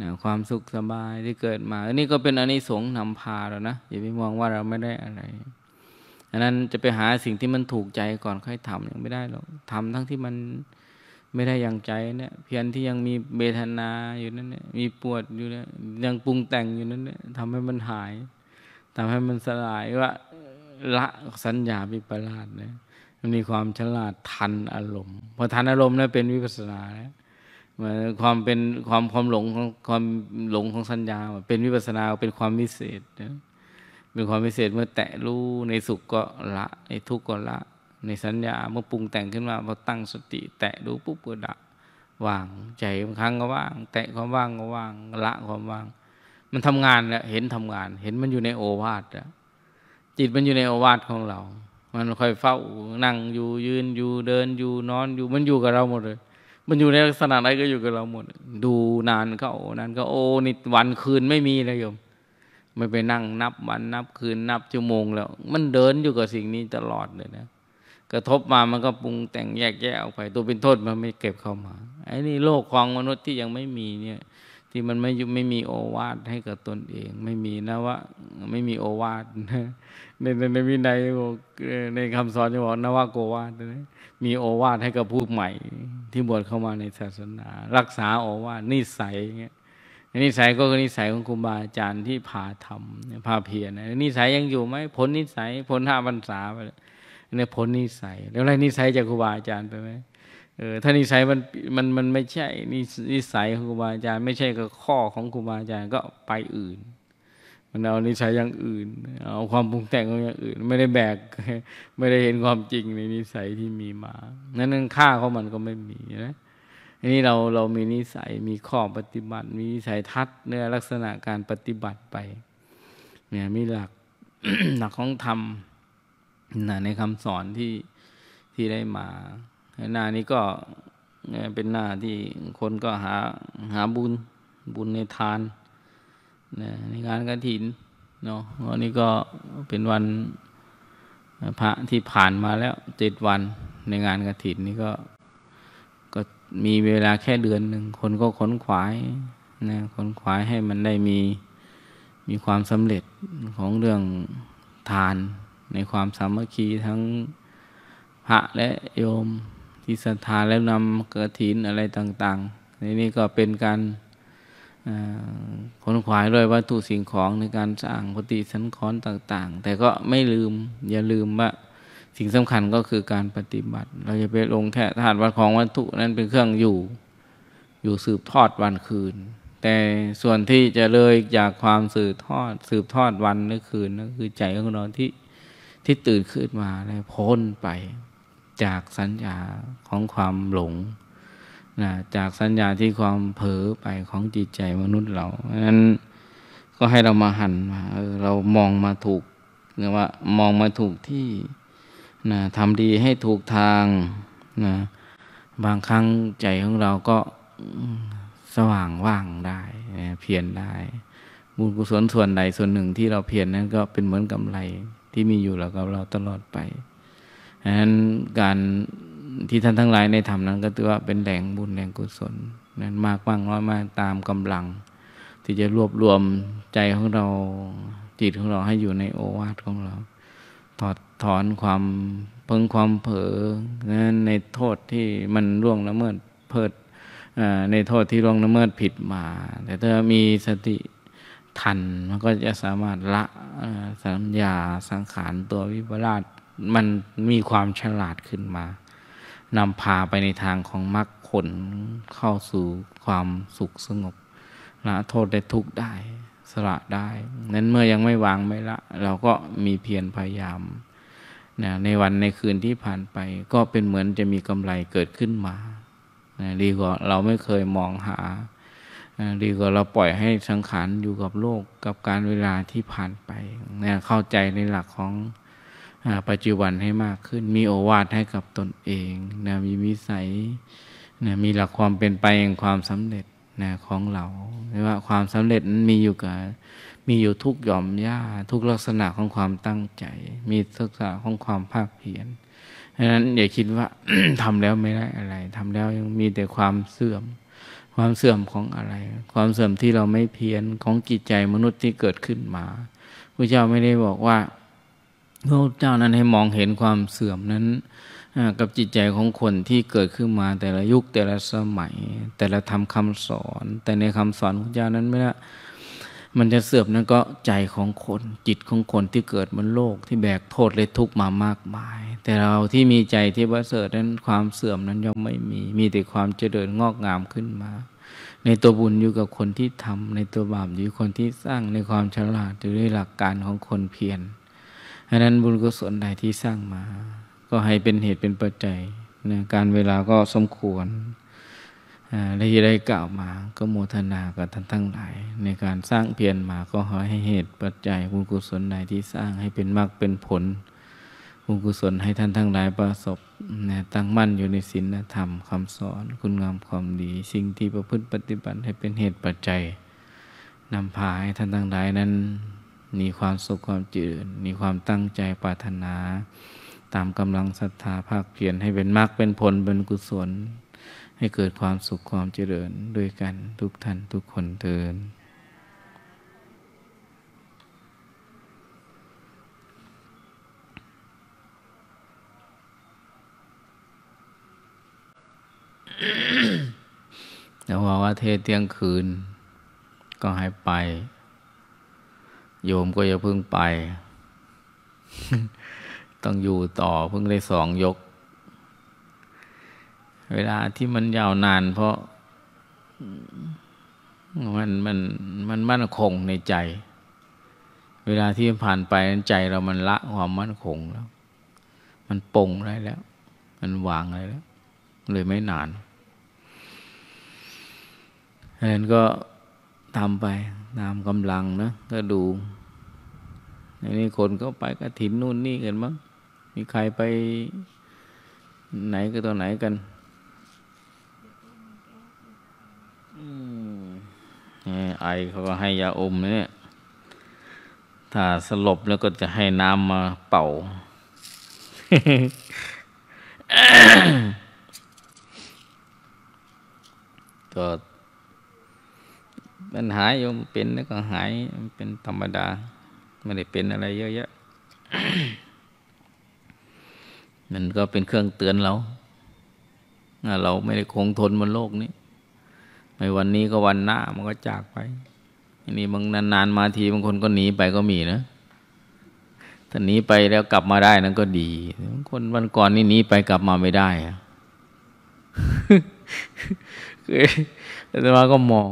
นะความสุขสบายที่เกิดมา อันนี้ก็เป็นอันนี้สงนำพาแล้วนะอย่าไปมองว่าเราไม่ได้อะไรอันนั้นจะไปหาสิ่งที่มันถูกใจก่อนค่อยทำยังไม่ได้หรอกทำทั้งที่มันไม่ได้อย่างใจเนี่ยเพียงที่ยังมีเบทนาอยู่นั้นเนี่ยมีปวดอยู่เนี่ยยังปรุงแต่งอยู่นั้นเนี่ยทำให้มันหายทำให้มันสลายว่าละสัญญาวิปลาสเนี่ยมันมีความฉลาดทันอารมณ์พอทันอารมณ์นั้นเป็นวิปัสสนาแล้วความเป็นความความหลงของความหลงของสัญญาเป็นวิปัสสนาเป็นความวิเศษนะเป็นความวิเศษเมื่อแตะรู้ในสุขก็ละในทุกข์ก็ละในสัญญาเมื่อปรุงแต่งขึ้นมาพอตั้งสติ แตะดูปุ๊บก็ดับวาง ใจบางครั้งก็ว่าง แตะความว่างก็ว่าง ละความว่างมันทำงานแล้วเห็นทำงาน เห็นมันอยู่ในโอวาทแล้วจิตมันอยู่ในโอวาทของเรา มันคอยเฝ้านั่งอยู่ยืนอยู่เดินอยู่นอนอยู่มันอยู่กับเราหมดเลย มันอยู่ในลักษณะไหนก็อยู่กับเราหมด ดูนานก็โอนานก็โอ้นิดวันคืนไม่มีเลยโยม ไม่ไปนั่งนับวันนับคืนนับชั่วโมงแล้ว มันเดินอยู่กับสิ่งนี้ตลอดเลยนะกระทบมามันก็ปรุงแต่งแยกแยะออกไป ตัวเป็นโทษมันไม่เก็บเข้ามาไอ้นี่โลกของมนุษย์ที่ยังไม่มีเนี่ยที่มันไม่ไม่มีโอวาทให้กับตนเองไม่มีนะวะไม่มีโอวาทในในวินัยในคำสอนจะบอกนวะโกวาทมีโอวาทให้กับผู้ใหม่ที่บวชเข้ามาในศาสนา รักษาโอวาทนิสัยเงี้ยนิสัยก็คือนิสัยของครูบาอาจารย์ที่พาทำพาเพียรนิสัยยังอยู่ไหมผลนิสัยผลห้าพรรษาไปเลยในผลนิสัย แล้วอะไรนิสัยจากครูบาอาจารย์ไปไหมเออถ้านิสัยมันมันมันไม่ใช่นิสัยของครูบาอาจารย์ไม่ใช่กับข้อของครูบาอาจารย์ก็ไปอื่น มันเอานิสัยอย่างอื่นเอาความปรุงแต่งของอย่างอื่นไม่ได้แบกไม่ได้เห็นความจริงในนิสัยที่มีมา นั้นค่าของมันก็ไม่มีนะอันนี้เราเรามีนิสัยมีข้อปฏิบัติ มีนิสัยทัศน์เนื้อลักษณะการปฏิบัติไป เนี่ยมีหลักหลักของธรรมนะในคำสอนที่ที่ได้มา หน้านี้ก็เป็นหน้าที่คนก็หาหาบุญบุญในทานนะในงานกระถินเนาะวันนี้ก็เป็นวันพระที่ผ่านมาแล้วเจ็ดวันในงานกระถินนี้ก็ก็มีเวลาแค่เดือนหนึ่งคนก็ขนขวายนะขนขวายให้มันได้มีมีความสำเร็จของเรื่องทานในความสามัคคีทั้งพระและโยม ที่ศรัทธาแล้วนำกระถินอะไรต่างๆในนี้ก็เป็นการคนขวายด้วยวัตถุสิ่งของในการสร้างปฏิสันคอนต่าง ๆ แต่ก็ไม่ลืมอย่าลืมว่าสิ่งสำคัญก็คือการปฏิบัติ เราจะไปลงแค่ธาตุวัดของวัตถุนั้นเป็นเครื่องอยู่อยู่สืบทอดวันคืน แต่ส่วนที่จะเลยจากความสืบทอดสืบทอดวันและคืนนั่นคือใจของเราที่ที่ตื่นขึ้นมาแล้วพ้นไปจากสัญญาของความหลงนะจากสัญญาที่ความเผลอไปของจิตใจมนุษย์เราเพราะนั้นก็ให้เรามาหันมาเรามองมาถูกรยกว่ามองมาถูกที่นะทำดีให้ถูกทางนะบางครั้งใจของเราก็สว่างว่างได้นะเพียรได้บุญกุศลส่วนใดส่วนหนึ่งที่เราเพียรนนั้นก็เป็นเหมือนกำไรที่มีอยู่แล้วกับเราตลอดไปดังนั้นการที่ท่านทั้งหลายในธรรมนั้นก็ถือว่าเป็นแหล่งบุญแหล่งกุศล นั้นมากว้างน้อยมากตามกำลัง ที่จะรวบรวมใจของเรา จิตของเราให้อยู่ในโอวาทของเรา ถอดถอนความเพิงความเผลอนั้นในโทษที่มันร่วงละเมิดเพิดในโทษที่ร่วงละเมิดผิดมา แต่ถ้ามีสติทันมันก็จะสามารถละสัญญาสังขารตัววิปลาสมันมีความฉลาดขึ้นมานำพาไปในทางของมรรคผลเข้าสู่ความสุขสงบละโทษได้ทุกได้สละได้นั้นเมื่อยังไม่วางไม่ละ เราก็มีเพียรพยายามนะในวันในคืนที่ผ่านไปก็เป็นเหมือนจะมีกำไรเกิดขึ้นมานะดีกว่าเราไม่เคยมองหาดีกว่าเราปล่อยให้สังขารอยู่กับโลกกับการเวลาที่ผ่านไปเนี่ยเข้าใจในหลักของปัจจุบันให้มากขึ้น มีโอวาทให้กับตนเองนะมีวิสัยนะมีหลักความเป็นไปแห่งความสำเร็จนะของเราเรียกว่าความสำเร็จนั้นมีอยู่กับมีอยู่ทุกหย่อมหญ้าทุกลักษณะของความตั้งใจ มีทักษะของความภาคเพียรังนั้นอย่าคิดว่าทำแล้วไม่ได้อะไร ทำแล้วยังมีแต่ความเสื่อมความเสื่อมของอะไร ความเสื่อมที่เราไม่เพี้ยนของจิตใจมนุษย์ที่เกิดขึ้นมาพระเจ้าไม่ได้บอกว่าพระเจ้านั้นให้มองเห็นความเสื่อมนั้นกับจิตใจของคนที่เกิดขึ้นมา แต่ละยุคแต่ละสมัย แต่ละทำคำสอน แต่ในคำสอนของเจ้านั้นไม่ละมันจะเสื่อมนั้นก็ใจของคน จิตของคนที่เกิดบนโลก ที่แบกโทษและทุกข์มามากมายแต่เราที่มีใจที่ประเสริฐนั้นความเสื่อมนั้นย่อมไม่มี มีแต่ความเจริญงอกงามขึ้นมา ในตัวบุญอยู่กับคนที่ทำในตัวบาปอยู่คนที่สร้างในความฉลาดอยู่ด้วยหลักการของคนเพียรอันนั้นบุญกุศลใดที่สร้างมา ก็ให้เป็นเหตุเป็นปัจจัยนะการเวลาก็สมควรไรได้กล่าวมาก็โมทนากับท่านทั้งหลาย ในการสร้างเพียรมาก็ขอให้เหตุปัจจัยบุญกุศลใดที่สร้างให้เป็นมากเป็นผลุญกุศลให้ท่านทั้งหลายประสบนะตั้งมั่นอยู่ในศีลธรรมคำสอนคุณงามความดี สิ่งที่ประพฤติปฏิบัติให้เป็นเหตุปัจจัยนำพาให้ท่านทั้งหลายนั้นมีความสุขความจืดมีความตั้งใจปรารถนา ตามกำลังศรัทธาภาคเพียรให้เป็นมรรคเป็นผลเป็นกุศล ให้เกิดความสุขความเจริญด้วยกันทุกท่านทุกคนเทินแล้ว่าว่า เทศเที่ยงคืน ก็หายไป โยมก็อย่าเพิ่งไป ต้องอยู่ต่อเพิ่งได้สองยก เวลาที่มันยาวนานเพราะ มันมัน มันมั่นคงในใจ เวลาที่ผ่านไปใจเรามันละความมั่นคงแล้ว มันปงได้แล้ว มันวางได้แล้วเลยไม่นานอันนั้นก็ทำไปตามกำลังนะก็ดูอันนี้คนก็ไปกระถินนู่นนี่กันมั้งมีใครไป ไหนก็ตัวไหนกัน ไอเขาก็ให้ยาอมเนี่ยถ้าสลบแล้วก็จะให้น้ำมาเป่าก็มันหายโยมเป็นแล้วก็หายมันเป็นธรรมดา ไม่ได้เป็นอะไรเยอะแยะมันก็เป็นเครื่องเตือนเราเราไม่ได้คงทนบนโลกนี้ไม่วันนี้ก็วันหน้ามันก็จากไปอันนี้บางนานๆมาทีบางคนก็หนีไปก็มีนะถ้าหนีไปแล้วกลับมาได้นั้นก็ดีบางคนวันก่อนนี่หนีไปกลับมาไม่ได้อะอาตมาก็มอง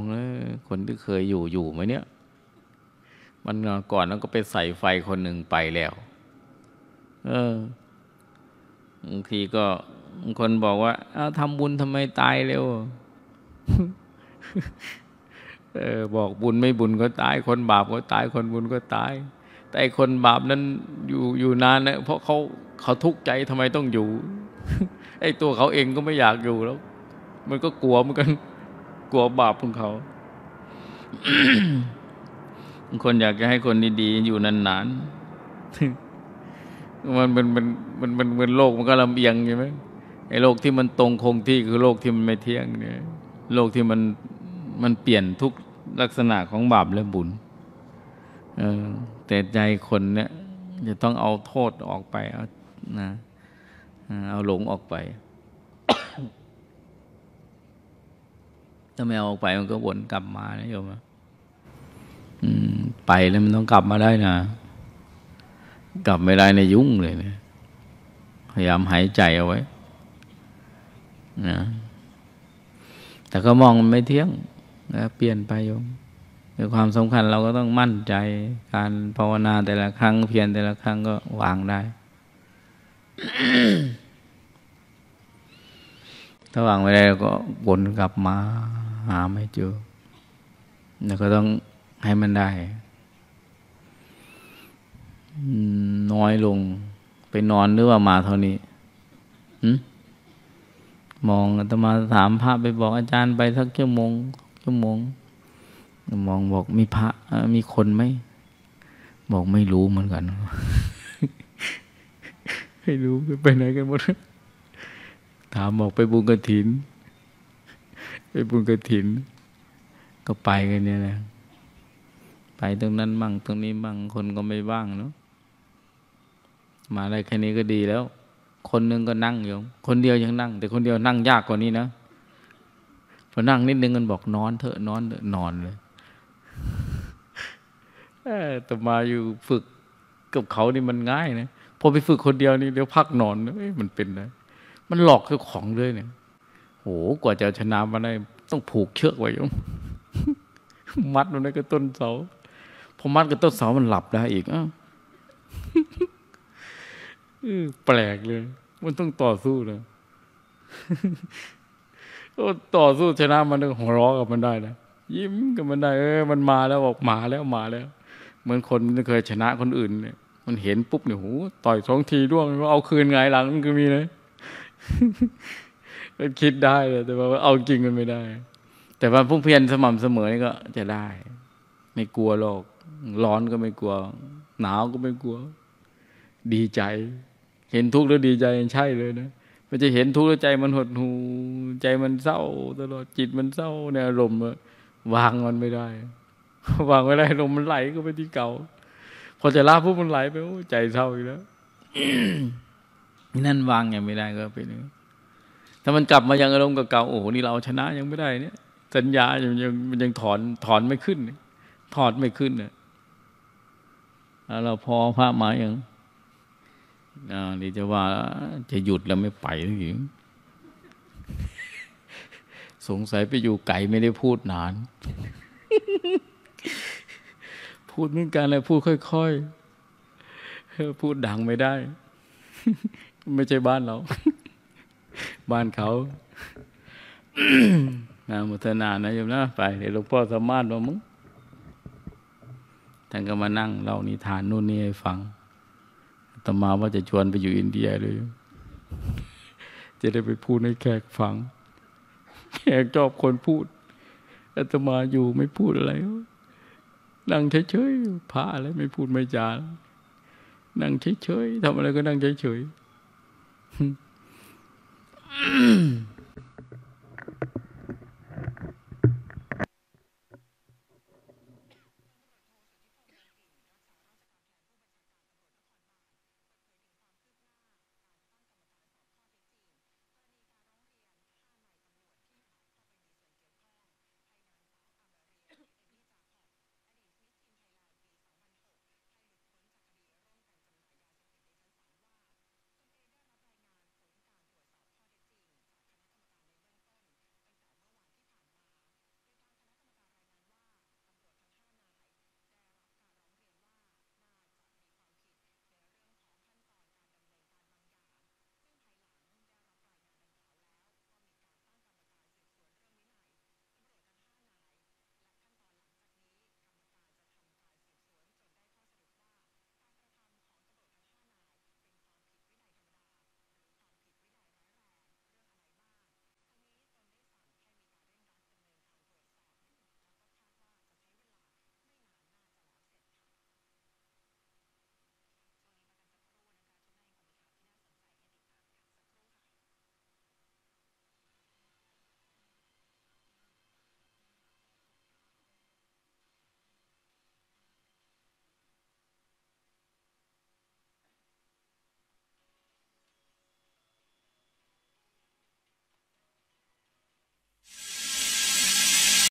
คนที่เคยอยู่ อยู่ไหมเนี่ย มันก่อนแล้วก็ไปใส่ไฟคนหนึ่งไปแล้ว เออบางทีก็คนบอกว่าเอาทำบุญทำไมตายเร็วเออบอกบุญไม่บุญก็ตายคนบาปก็ตายคนบุญก็ตาย แต่คนบาปนั้นอยู่อยู่นานนะ เพราะเขาเขาทุกข์ใจทำไมต้องอยู่ ไอ้ตัวเขาเองก็ไม่อยากอยู่แล้ว มันก็กลัวเหมือนกันลัวบาปของเขา คนอยากจะให้คนดี ๆ อยู่นานๆ มันมันมันมันมันมันโลกมันก็ลำเอียงใช่ไหมไอ้โลกที่มันตรงคงที่คือโลกที่มันไม่เที่ยงเนี่ยโลกที่มันมันเปลี่ยนทุกลักษณะของบาปและบุญเออแต่ใจคนเนี่ยจะต้องเอาโทษออกไป เอานะเอาหลงออกไปถ้าไม่เอาไปมันก็วนกลับมานะโยมไปแล้วมันต้องกลับมาได้นะกลับไม่ได้ในยุ่งเลยนะพยายามหายใจเอาไว้นะแต่ก็มองมันไม่เที่ยงนะเปลี่ยนไปโยมในความสำคัญเราก็ต้องมั่นใจ การภาวนาแต่ละครั้งเพียรแต่ละครั้งก็ วางได้ ถ้าวางไม่ได้ ก็วนกลับมาหาไม่เจอแล้วก็ต้องให้มันได้ น้อยลง ไปนอนหรือว่ามาเท่านี้ มองอาตมาถามพระไปบอกอาจารย์ไปสักชั่วโมงชั่วโมง มองบอกมีพระมีคนไหม บอกไม่รู้เหมือนกัน ไม่รู้ไปไหนกันหมด ถามบอกไปบุญกระถินไปบุญกระถินก็ไปกันเนี่ยนะไปตรงนั้นมั่งตรงนี้ มั่งคนก็ไม่ว่างเนาะมาได้แค่นี้ก็ดีแล้ว คนนึงก็นั่งอยู่คนเดียวยังนั่ง แต่คนเดียวนั่งยากกว่านี้นะพอนั่งนิดนึงมันบอกนอนเถอะนอนเถอะนอนเลยแต่มาอยู่ฝึกกับเขานี่มันง่ายนะพอไปฝึกคนเดียวนี่เดี๋ยวพักนอนเอ้ยมันเป็นนะมันหลอกเจ้าของด้วยเนี่ยโอ้กว่าจะชนะมาได้ต้องผูกเชือกไว้ยมมัดมันได้ก็ต้นเสาพอมัดกับต้นเสามันหลับได้อีกอ่ะแปลกเลย มันต้องต่อสู้นะต่อสู้ชนะมันหัวเราะกับมันได้นะยิ้มกับมันได้ เออมันมาแล้วบอกมาแล้วมาแล้ว เหมือนคนที่เคยชนะคนอื่นเนี่ยมันเห็นปุ๊บเนี่ยโหต่อยสองทีร่วง เอาคืนไงหลังมันก็มีเลยก็คิดได้แต่ว่าเอาจริงมันไม่ได้ แต่ว่าพุ่งเพียนสม่ำเสมอนี่ก็จะได้ ไม่กลัวโลกร้อนก็ไม่กลัว หนาวก็ไม่กลัว ดีใจ เห็นทุกข์แล้วดีใจใช่เลยนะมันจะเห็นทุกข์แล้วใจมันหดหูใจมันเศร้าตลอดจิตมันเศร้าในอารมณ์วางมันไม่ได้วางไม่ได้ลมมันไหลก็ไปที่เก่า พอจะลาผู้มันไหลไปใจเศร้าอีกแล้วนั่นวางยังไม่ได้ก็ไปนึกถ้ามันกลับมายังอารมณ์เก่าๆ โอ้โห นี่เราชนะยังไม่ได้เนี่ย สัญญายังยังมันยังถอนถอนไม่ขึ้น ถอดไม่ขึ้นเนี่ยเราพอพระมายอย่างนี่จะว่าจะหยุดแล้วไม่ไปหรือสงสัยไปอยู่ไก่ไม่ได้พูดนาน พูดเหมือนกันเลยพูดค่อยๆ พูดดังไม่ได้ ไม่ใช่บ้านเราบ้านเขานะมุทนานะโยมนะ ไปหลวงพ่อสามารถมามึง ท่านก็มานั่งเล่านิทานนู่นนี่ให้ฟังตมาว่าจะชวนไปอยู่อินเดียเลยจะได้ไปพูดให้แขกฟัง แขกชอบคนพูด อาตมาอยู่ไม่พูดอะไร นั่งเฉยๆพาอะไรไม่พูดไม่จานั่งเฉยๆทำอะไรก็นั่งเฉยๆ mm (clears throat)